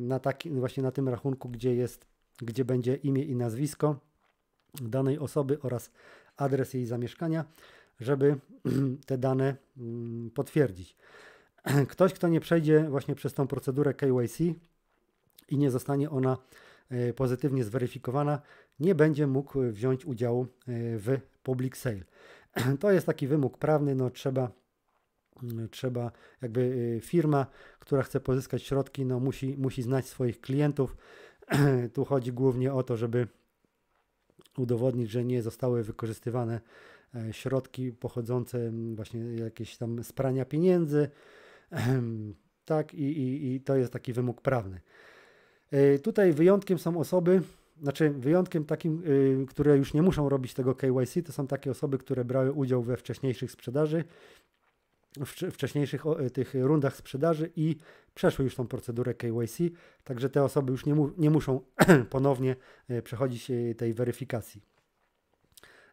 na takim, właśnie na tym rachunku, gdzie jest, gdzie będzie imię i nazwisko danej osoby oraz adres jej zamieszkania, żeby *clears throat* te dane mm, potwierdzić. *clears throat* Ktoś, kto nie przejdzie właśnie przez tą procedurę KYC i nie zostanie ona e, pozytywnie zweryfikowana, nie będzie mógł e, wziąć udziału e, w public sale. *clears throat* to jest taki wymóg prawny, no trzeba trzeba, jakby y, firma, która chce pozyskać środki, no musi, musi znać swoich klientów. *clears throat* tu chodzi głównie o to, żeby udowodnić, że nie zostały wykorzystywane e, środki pochodzące właśnie jakieś tam sprania pieniędzy. *clears throat* tak, i, i, i to jest taki wymóg prawny. E, tutaj wyjątkiem są osoby, znaczy, wyjątkiem takim, y, które już nie muszą robić tego KYC, to są takie osoby, które brały udział we wcześniejszych sprzedaży, w wcześniejszych o, y, tych rundach sprzedaży i przeszły już tą procedurę KYC, także te osoby już nie, mu, nie muszą *clears throat* ponownie y, przechodzić y, tej weryfikacji.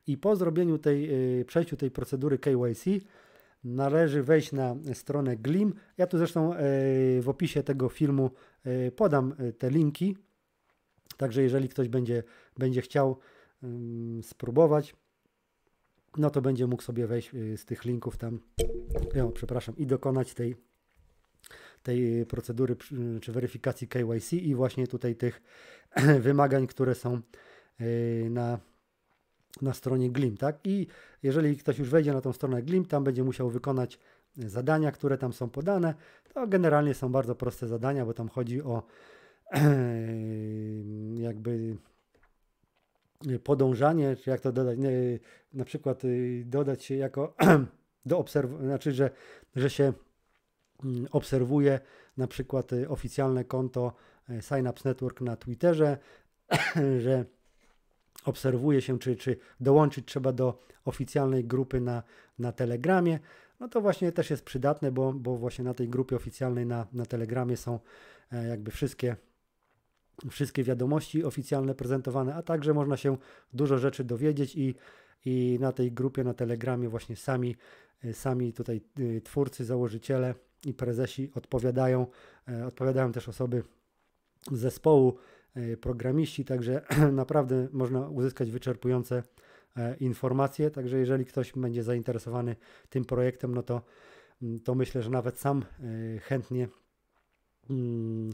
I po zrobieniu tej, przejściu tej procedury KYC należy wejść na stronę Glim. Ja tu zresztą w opisie tego filmu podam te linki, Także jeżeli ktoś będzie, będzie chciał spróbować, no to będzie mógł sobie wejść y, z tych linków tam, o, przepraszam, i dokonać tej, tej procedury czy weryfikacji KYC i właśnie tutaj tych *clears throat* wymagań, które są y, na, na stronie GLIM, tak? I jeżeli ktoś już wejdzie na tą stronę GLIM, tam będzie musiał wykonać zadania, które tam są podane. To generalnie są bardzo proste zadania, bo tam chodzi o *clears throat* jakby podążanie, czy jak to dodać, na przykład y, dodać się jako *clears throat* do obserw- znaczy, że, że się mm, obserwuje na przykład y, oficjalne konto y, Synapse Network na Twitterze, *clears throat* że obserwuje się, czy, czy dołączyć trzeba do oficjalnej grupy na, na Telegramie, no to właśnie też jest przydatne, bo, bo właśnie na tej grupie oficjalnej na, na Telegramie są e, jakby wszystkie wszystkie wiadomości oficjalne prezentowane, a także można się dużo rzeczy dowiedzieć i, i na tej grupie, na Telegramie właśnie sami, y, sami tutaj y, twórcy, założyciele i prezesi odpowiadają, y, odpowiadają też osoby z zespołu, programiści, także *clears throat* naprawdę można uzyskać wyczerpujące e, informacje, także jeżeli ktoś będzie zainteresowany tym projektem, no to, mm, to myślę, że nawet sam chętnie mm,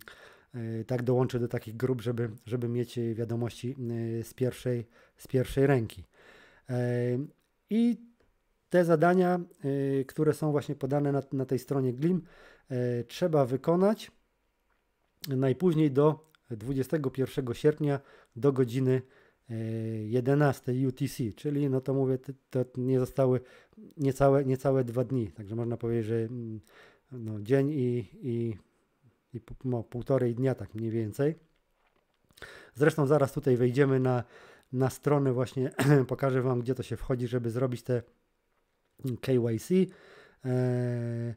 Y, tak dołączę do takich grup, żeby, żeby mieć y, wiadomości y, z pierwszej, z pierwszej ręki. I te zadania, które są właśnie podane na, na tej stronie GLIM, trzeba wykonać najpóźniej do 21 sierpnia do godziny 11 UTC, czyli no to mówię, to nie zostały niecałe, niecałe dwa dni, także można powiedzieć, że mm, no, dzień i, i no, półtorej dnia tak mniej więcej. Zresztą zaraz tutaj wejdziemy na, na stronę właśnie, *clears throat* pokażę Wam gdzie to się wchodzi, żeby zrobić te KYC e,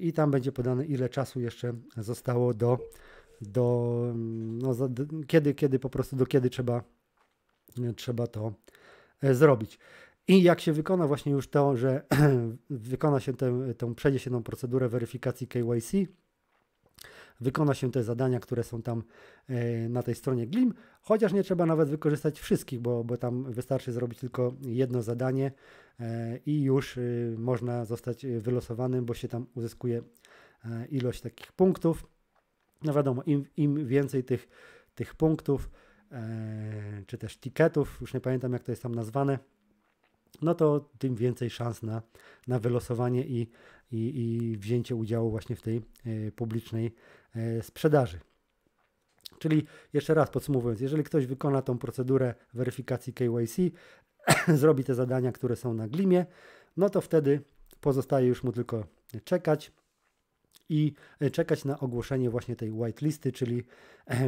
i tam będzie podane ile czasu jeszcze zostało do, do, no, za, do kiedy, kiedy po prostu do kiedy trzeba, trzeba to e, zrobić. I jak się wykona właśnie już to, że *clears throat* wykona się tę, tę przejdzie się tą procedurę weryfikacji KYC, wykona się te zadania, które są tam e, na tej stronie Glim, chociaż nie trzeba nawet wykorzystać wszystkich, bo, bo tam wystarczy zrobić tylko jedno zadanie e, i już y, można zostać wylosowanym, bo się tam uzyskuje e, ilość takich punktów. No wiadomo, im, im więcej tych, tych punktów, czy też tiketów, już nie pamiętam jak to jest tam nazwane, no to tym więcej szans na, na wylosowanie i, i, i wzięcie udziału właśnie w tej e, publicznej e, sprzedaży. Czyli jeszcze raz podsumowując, jeżeli ktoś wykona tą procedurę weryfikacji KYC, *coughs* zrobi te zadania, które są na glimie, no to wtedy pozostaje już mu tylko czekać i e, czekać na ogłoszenie właśnie tej whitelisty, czyli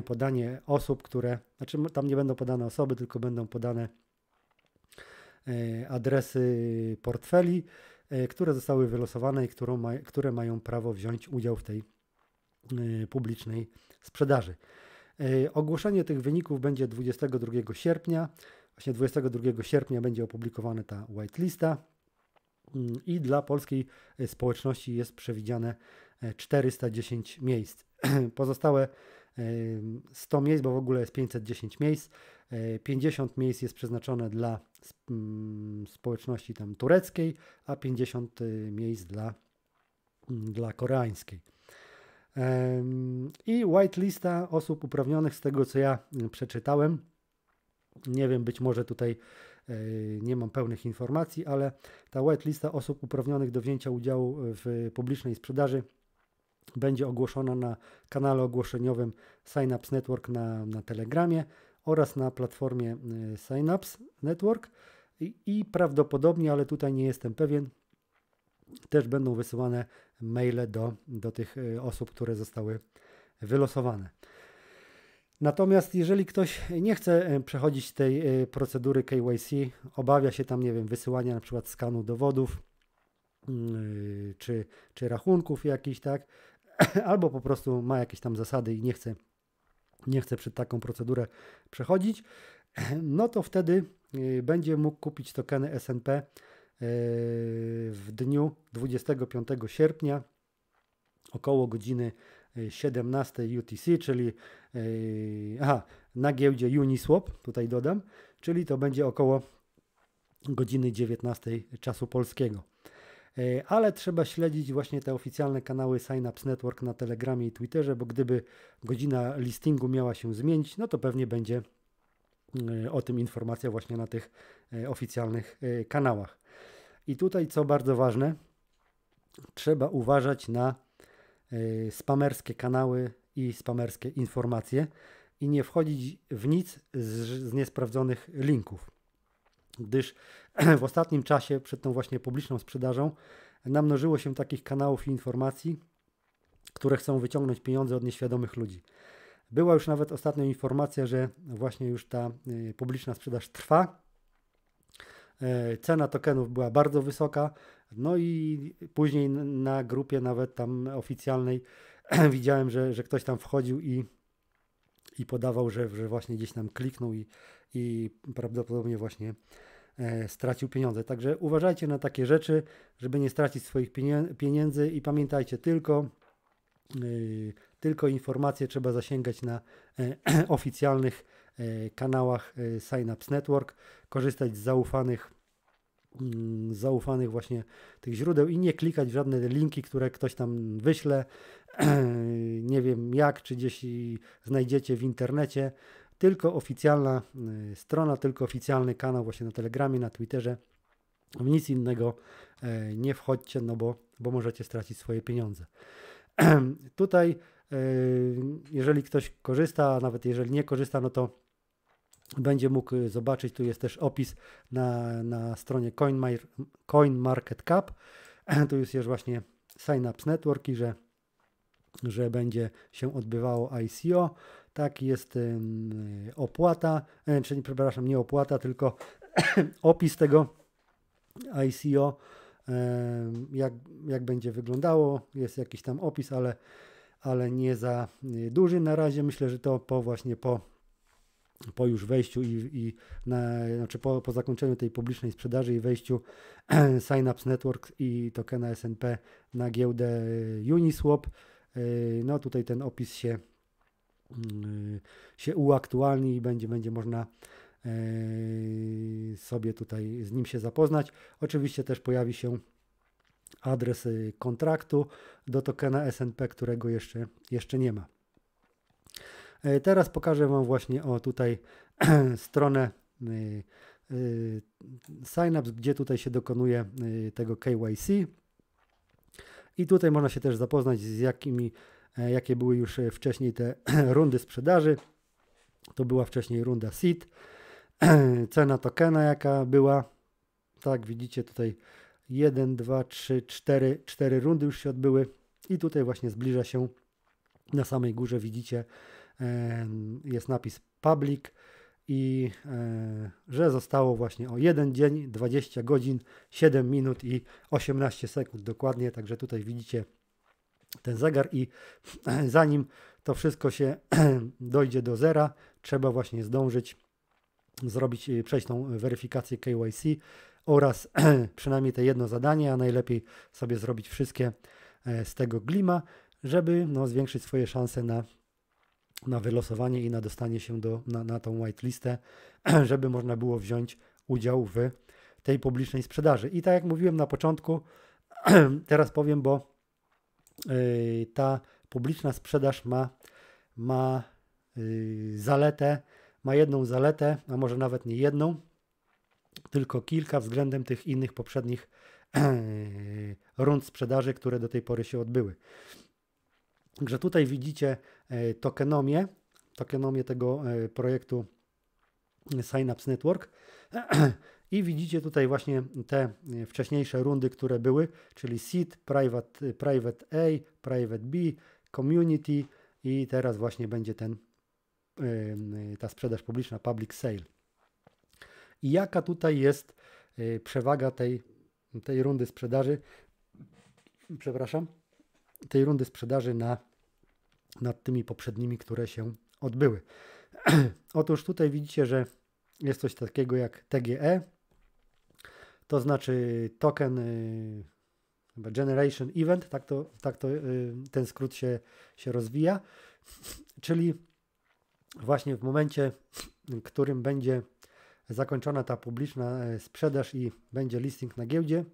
podanie osób, które, znaczy tam nie będą podane osoby, tylko będą podane E, adresy portfeli, e, które zostały wylosowane i ma, które mają prawo wziąć udział w tej e, publicznej sprzedaży. Ogłoszenie tych wyników będzie 22 sierpnia. Właśnie 22 sierpnia będzie opublikowana ta whitelista mm, i dla polskiej społeczności jest przewidziane 410 miejsc. *clears throat* Pozostałe 100 miejsc, bo w ogóle jest 510 miejsc, 50 miejsc jest przeznaczone dla Mm, społeczności tam tureckiej, a 50 y, miejsc dla, mm, dla koreańskiej. I white lista osób uprawnionych, z tego co ja mm, przeczytałem, nie wiem, być może tutaj y, nie mam pełnych informacji, ale ta white lista osób uprawnionych do wzięcia udziału y, w publicznej sprzedaży będzie ogłoszona na kanale ogłoszeniowym Synapse Network na, na Telegramie oraz na platformie y, Synapse Network i, i prawdopodobnie, ale tutaj nie jestem pewien, też będą wysyłane maile do, do tych y, osób, które zostały wylosowane. Natomiast jeżeli ktoś nie chce y, przechodzić tej procedury KYC, obawia się tam, nie wiem, wysyłania na przykład skanu dowodów mm, czy, czy rachunków jakichś, tak, *clears throat* albo po prostu ma jakieś tam zasady i nie chce nie chce przed taką procedurę przechodzić, *clears throat* no to wtedy y, będzie mógł kupić tokeny SNP y, w dniu 25 sierpnia około godziny 17 y, UTC, czyli aha, na giełdzie Uniswap, tutaj dodam, czyli to będzie około godziny 19 czasu polskiego. E, ale trzeba śledzić właśnie te oficjalne kanały Synapse Network na Telegramie i Twitterze, bo gdyby godzina listingu miała się zmienić, no to pewnie będzie e, o tym informacja właśnie na tych e, oficjalnych kanałach. I tutaj, co bardzo ważne, trzeba uważać na spamerskie kanały i spamerskie informacje i nie wchodzić w nic z, z niesprawdzonych linków gdyż *clears throat* w ostatnim czasie, przed tą właśnie publiczną sprzedażą, namnożyło się takich kanałów i informacji, które chcą wyciągnąć pieniądze od nieświadomych ludzi. Była już nawet ostatnia informacja, że właśnie już ta y, publiczna sprzedaż trwa. E, cena tokenów była bardzo wysoka, no i później na grupie nawet tam oficjalnej *clears throat* widziałem, że, że ktoś tam wchodził i i podawał, że, że właśnie gdzieś tam kliknął i, i prawdopodobnie właśnie e, stracił pieniądze. Także uważajcie na takie rzeczy, żeby nie stracić swoich pieniędzy i pamiętajcie tylko, e, tylko informacje trzeba zasięgać na e, *clears throat* oficjalnych e, kanałach e, Synapse Network, korzystać z zaufanych mm, zaufanych właśnie tych źródeł i nie klikać w żadne linki, które ktoś tam wyśle, *clears throat* nie wiem jak, czy gdzieś znajdziecie w internecie. Tylko oficjalna y, strona, tylko oficjalny kanał właśnie na Telegramie, na Twitterze. W nic innego e, nie wchodźcie, no bo, bo możecie stracić swoje pieniądze. *clears throat* Tutaj, e, jeżeli ktoś korzysta, a nawet jeżeli nie korzysta, no to będzie mógł zobaczyć. Tu jest też opis na, na stronie CoinMarketCap. *clears throat* Tu jest już właśnie Synapse Network że że będzie się odbywało ICO. Tak jest opłata, e, czyli przepraszam, nie opłata, tylko *coughs* opis tego ICO, jak, jak będzie wyglądało. Jest jakiś tam opis, ale, ale nie za y, duży na razie. Myślę, że to po właśnie po, po już wejściu i, i na, znaczy po, po zakończeniu tej publicznej sprzedaży i wejściu *coughs* Synapse Network i tokena SNP na giełdę e, Uniswap Yy, no tutaj ten opis się, yy, się uaktualni i będzie, będzie można yy, sobie tutaj z nim się zapoznać. Oczywiście też pojawi się adres kontraktu do tokena SNP, którego jeszcze, jeszcze nie ma. Teraz pokażę Wam właśnie o tutaj *clears throat* stronę Synapse, gdzie tutaj się dokonuje tego KYC. I tutaj można się też zapoznać z jakimi, e, jakie były już e, wcześniej te *clears throat* rundy sprzedaży. To była wcześniej runda SIT, *clears throat* cena tokena jaka była. Tak, widzicie tutaj 1, 2, 3, 4, 4 rundy już się odbyły. I tutaj właśnie zbliża się na samej górze widzicie e, jest napis public i e, że zostało właśnie o jeden dzień, 20 godzin, 7 minut i 18 sekund dokładnie. Także tutaj widzicie ten zegar i e, *clears throat* zanim to wszystko się e, *clears throat* dojdzie do zera, trzeba właśnie zdążyć zrobić, e, przejść tą weryfikację KYC oraz *clears throat* przynajmniej te jedno zadanie, a najlepiej sobie zrobić wszystkie e, z tego glima, żeby no, zwiększyć swoje szanse na na wylosowanie i na dostanie się do, na, na tą whitelistę, *clears throat* żeby można było wziąć udział w tej publicznej sprzedaży. I tak jak mówiłem na początku, *clears throat* teraz powiem, bo yy, ta publiczna sprzedaż ma, ma yy, zaletę, ma jedną zaletę, a może nawet nie jedną, tylko kilka względem tych innych poprzednich *clears throat* rund sprzedaży, które do tej pory się odbyły. Także tutaj widzicie E, tokenomię, tokenomię tego e, projektu Synapse Network. *clears throat* I widzicie tutaj właśnie te e, wcześniejsze rundy, które były, czyli seed, private, private A, private B, community i teraz właśnie będzie ten, ta sprzedaż publiczna, public sale. I jaka tutaj jest przewaga tej, tej rundy sprzedaży, przepraszam, tej rundy sprzedaży na nad tymi poprzednimi, które się odbyły. *clears throat* Otóż tutaj widzicie, że jest coś takiego jak TGE, to znaczy token y, Generation Event, tak to, tak to y, ten skrót się, się rozwija, *clears throat* czyli właśnie w momencie, w którym będzie zakończona ta publiczna e, sprzedaż i będzie listing na giełdzie,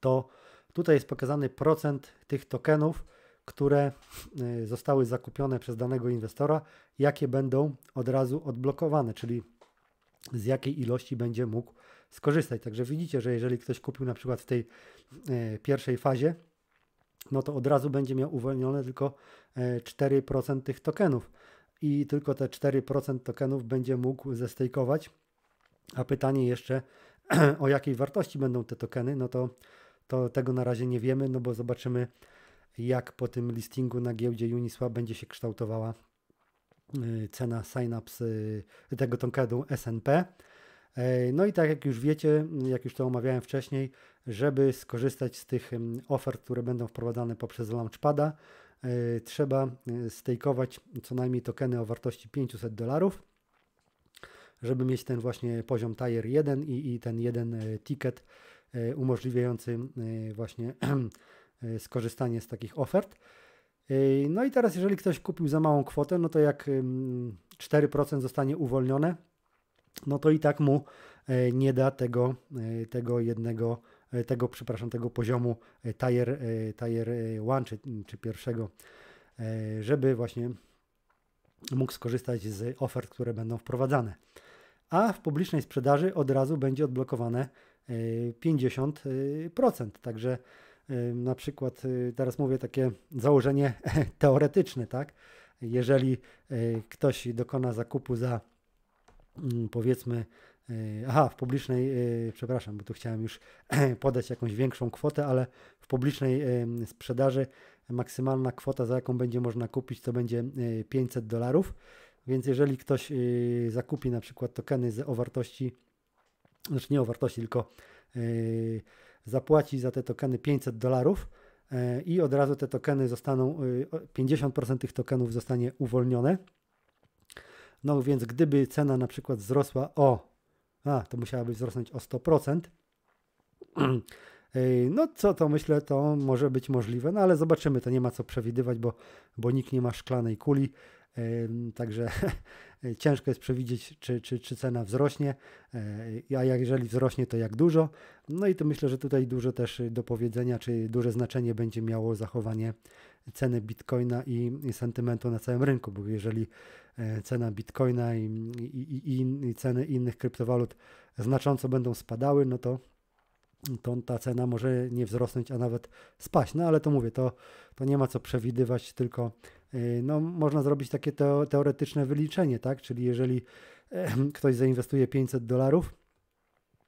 to tutaj jest pokazany procent tych tokenów, które y, zostały zakupione przez danego inwestora, jakie będą od razu odblokowane, czyli z jakiej ilości będzie mógł skorzystać. Także widzicie, że jeżeli ktoś kupił na przykład w tej y, pierwszej fazie, no to od razu będzie miał uwolnione tylko 4% y, tych tokenów i tylko te 4% tokenów będzie mógł zestejkować. A pytanie jeszcze *clears throat* o jakiej wartości będą te tokeny, no to, to tego na razie nie wiemy, no bo zobaczymy jak po tym listingu na giełdzie Uniswap będzie się kształtowała y, cena signups y, tego tokenu SNP. Y, no i tak jak już wiecie, jak już to omawiałem wcześniej, żeby skorzystać z tych mm, ofert, które będą wprowadzane poprzez Launchpada, trzeba stejkować co najmniej tokeny o wartości 500 dolarów, żeby mieć ten właśnie poziom Tier 1 i, i ten jeden ticket umożliwiający właśnie *clears throat* E, skorzystanie z takich ofert. E, no i teraz, jeżeli ktoś kupił za małą kwotę, no to jak 4% mm, zostanie uwolnione, no to i tak mu e, nie da tego, tego jednego, tego, przepraszam, tego poziomu tier, tier one czy, czy pierwszego, żeby właśnie mógł skorzystać z ofert, które będą wprowadzane. A w publicznej sprzedaży od razu będzie odblokowane 50%. Także Y, na przykład y, teraz mówię takie założenie *laughs* teoretyczne, tak? Jeżeli y, ktoś dokona zakupu za mm, powiedzmy, aha, w publicznej, przepraszam, bo tu chciałem już *clears throat* podać jakąś większą kwotę, ale w publicznej sprzedaży maksymalna kwota, za jaką będzie można kupić, to będzie 500 dolarów. Więc jeżeli ktoś zakupi na przykład tokeny o wartości, znaczy nie o wartości, tylko zapłaci za te tokeny 500 dolarów e, i od razu te tokeny zostaną, 50% y, tych tokenów zostanie uwolnione. No więc gdyby cena na przykład wzrosła o, a to musiałaby wzrosnąć o 100%, no co to myślę, to może być możliwe, no ale zobaczymy, to nie ma co przewidywać, bo, bo nikt nie ma szklanej kuli. Także *laughs* ciężko jest przewidzieć, czy, czy, czy cena wzrośnie, e, a jeżeli wzrośnie, to jak dużo. No i to myślę, że tutaj dużo też do powiedzenia, czy duże znaczenie będzie miało zachowanie ceny bitcoina i, sentymentu na całym rynku, bo jeżeli e, cena bitcoina i, i, i, i ceny innych kryptowalut znacząco będą spadały, no to to ta cena może nie wzrosnąć, a nawet spaść. No ale to mówię, to, to nie ma co przewidywać, tylko y, no, można zrobić takie teoretyczne wyliczenie, tak? Czyli jeżeli ktoś zainwestuje 500 dolarów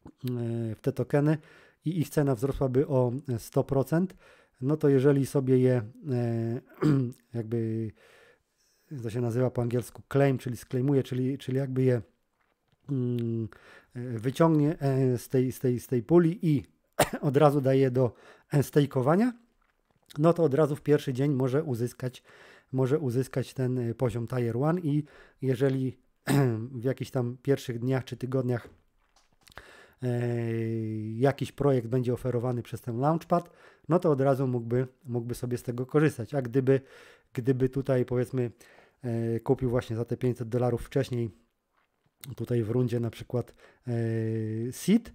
y, w te tokeny i ich cena wzrosłaby o 100%, no to jeżeli sobie je e, *clears throat* jakby to się nazywa po angielsku claim, czyli sklejmuje, czyli, czyli jakby je mm, E, wyciągnie e, z tej, z tej, z tej puli i *clears throat* od razu daje do e, stejkowania, no to od razu w pierwszy dzień może uzyskać, może uzyskać ten poziom Tier 1 i jeżeli *clears throat* w jakichś tam pierwszych dniach czy tygodniach jakiś projekt będzie oferowany przez ten Launchpad, no to od razu mógłby, mógłby sobie z tego korzystać. A gdyby, gdyby tutaj powiedzmy kupił właśnie za te 500 dolarów wcześniej tutaj w rundzie na przykład yy, e, SIT,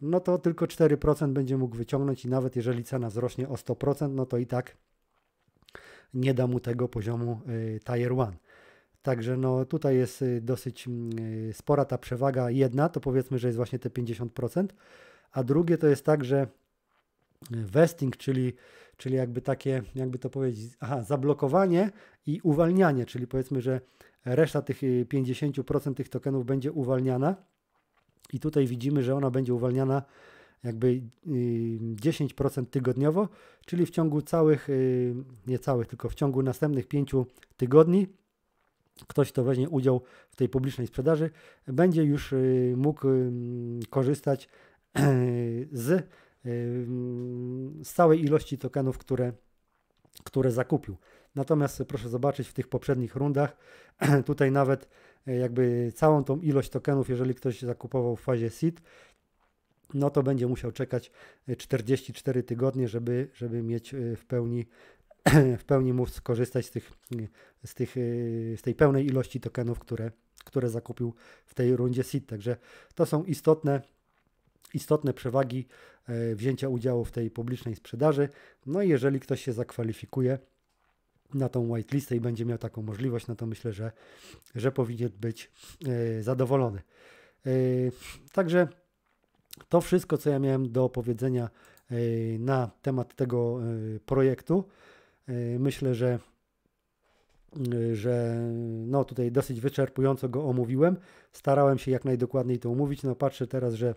no to tylko 4% będzie mógł wyciągnąć i nawet jeżeli cena wzrośnie o 100%, no to i tak nie da mu tego poziomu yy, Tier 1. Także no tutaj jest e, dosyć mm, spora ta przewaga. Jedna to powiedzmy, że jest właśnie te 50%, a drugie to jest tak, że vesting, czyli, czyli jakby takie, jakby to powiedzieć, aha, zablokowanie i uwalnianie, czyli powiedzmy, że reszta tych 50% y, tych tokenów będzie uwalniana. I tutaj widzimy, że ona będzie uwalniana jakby 10% y, tygodniowo, czyli w ciągu całych, y, nie całych, tylko w ciągu następnych 5 tygodni ktoś, kto weźmie udział w tej publicznej sprzedaży, będzie już mógł korzystać z, z całej ilości tokenów, które, które zakupił. Natomiast proszę zobaczyć w tych poprzednich rundach, *clears throat* tutaj nawet e, jakby całą tą ilość tokenów, jeżeli ktoś zakupował w fazie SIT, no to będzie musiał czekać 44 e, tygodnie, żeby, żeby mieć e, w pełni *clears throat* w pełni móc skorzystać z, tych, z, tych, z tej pełnej ilości tokenów, które, które zakupił w tej rundzie SIT. Także to są istotne, istotne przewagi wzięcia udziału w tej publicznej sprzedaży. No i jeżeli ktoś się zakwalifikuje, na tą whitelistę i będzie miał taką możliwość, no to myślę, że, że powinien być e, zadowolony. E, także to wszystko, co ja miałem do powiedzenia e, na temat tego projektu. Myślę, że, że no tutaj dosyć wyczerpująco go omówiłem. Starałem się jak najdokładniej to omówić. No patrzę teraz, że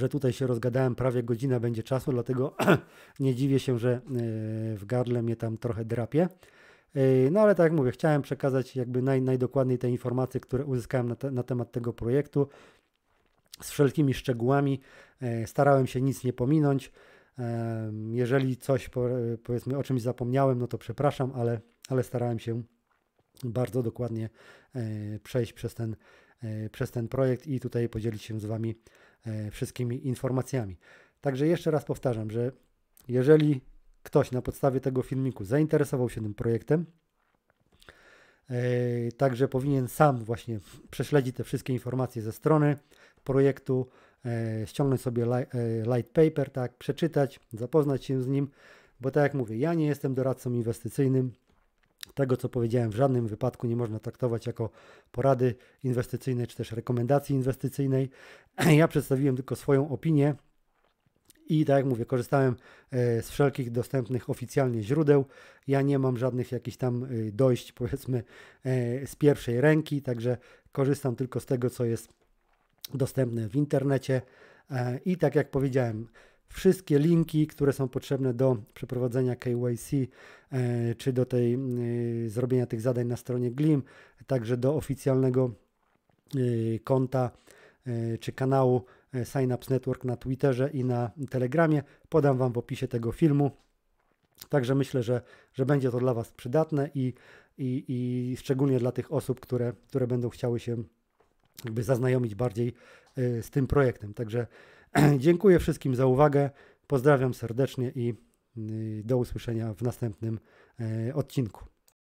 że tutaj się rozgadałem, prawie godzina będzie czasu, dlatego *clears throat* nie dziwię się, że e, w gardle mnie tam trochę drapie. E, no ale tak jak mówię, chciałem przekazać jakby naj, najdokładniej te informacje, które uzyskałem na, te, na temat tego projektu z wszelkimi szczegółami. E, starałem się nic nie pominąć. Jeżeli coś, powiedzmy, o czymś zapomniałem, no to przepraszam, ale, ale starałem się bardzo dokładnie przejść przez ten, przez ten projekt i tutaj podzielić się z Wami E, wszystkimi informacjami. Także jeszcze raz powtarzam, że jeżeli ktoś na podstawie tego filmiku zainteresował się tym projektem, e, Także powinien sam właśnie prześledzić te wszystkie informacje ze strony projektu, e, ściągnąć sobie light paper, tak, przeczytać, zapoznać się z nim, bo tak jak mówię, ja nie jestem doradcą inwestycyjnym, tego, co powiedziałem, w żadnym wypadku nie można traktować jako porady inwestycyjnej czy też rekomendacji inwestycyjnej. *clears throat* Ja przedstawiłem tylko swoją opinię. I tak jak mówię, korzystałem e, z wszelkich dostępnych oficjalnie źródeł. Ja nie mam żadnych jakichś tam y, dojść, *laughs* powiedzmy, e, z pierwszej ręki, także korzystam tylko z tego, co jest dostępne w internecie. E, I tak jak powiedziałem, wszystkie linki, które są potrzebne do przeprowadzenia KYC, e, czy do tej, e, zrobienia tych zadań na stronie Glim, także do oficjalnego e, konta czy kanału Synapse Network na Twitterze i na Telegramie. Podam Wam w opisie tego filmu. Także myślę, że, że będzie to dla Was przydatne i, i, i szczególnie dla tych osób, które, które będą chciały się jakby zaznajomić bardziej z tym projektem. Także *clears throat* Dziękuję wszystkim za uwagę. Pozdrawiam serdecznie i y, do usłyszenia w następnym e, odcinku.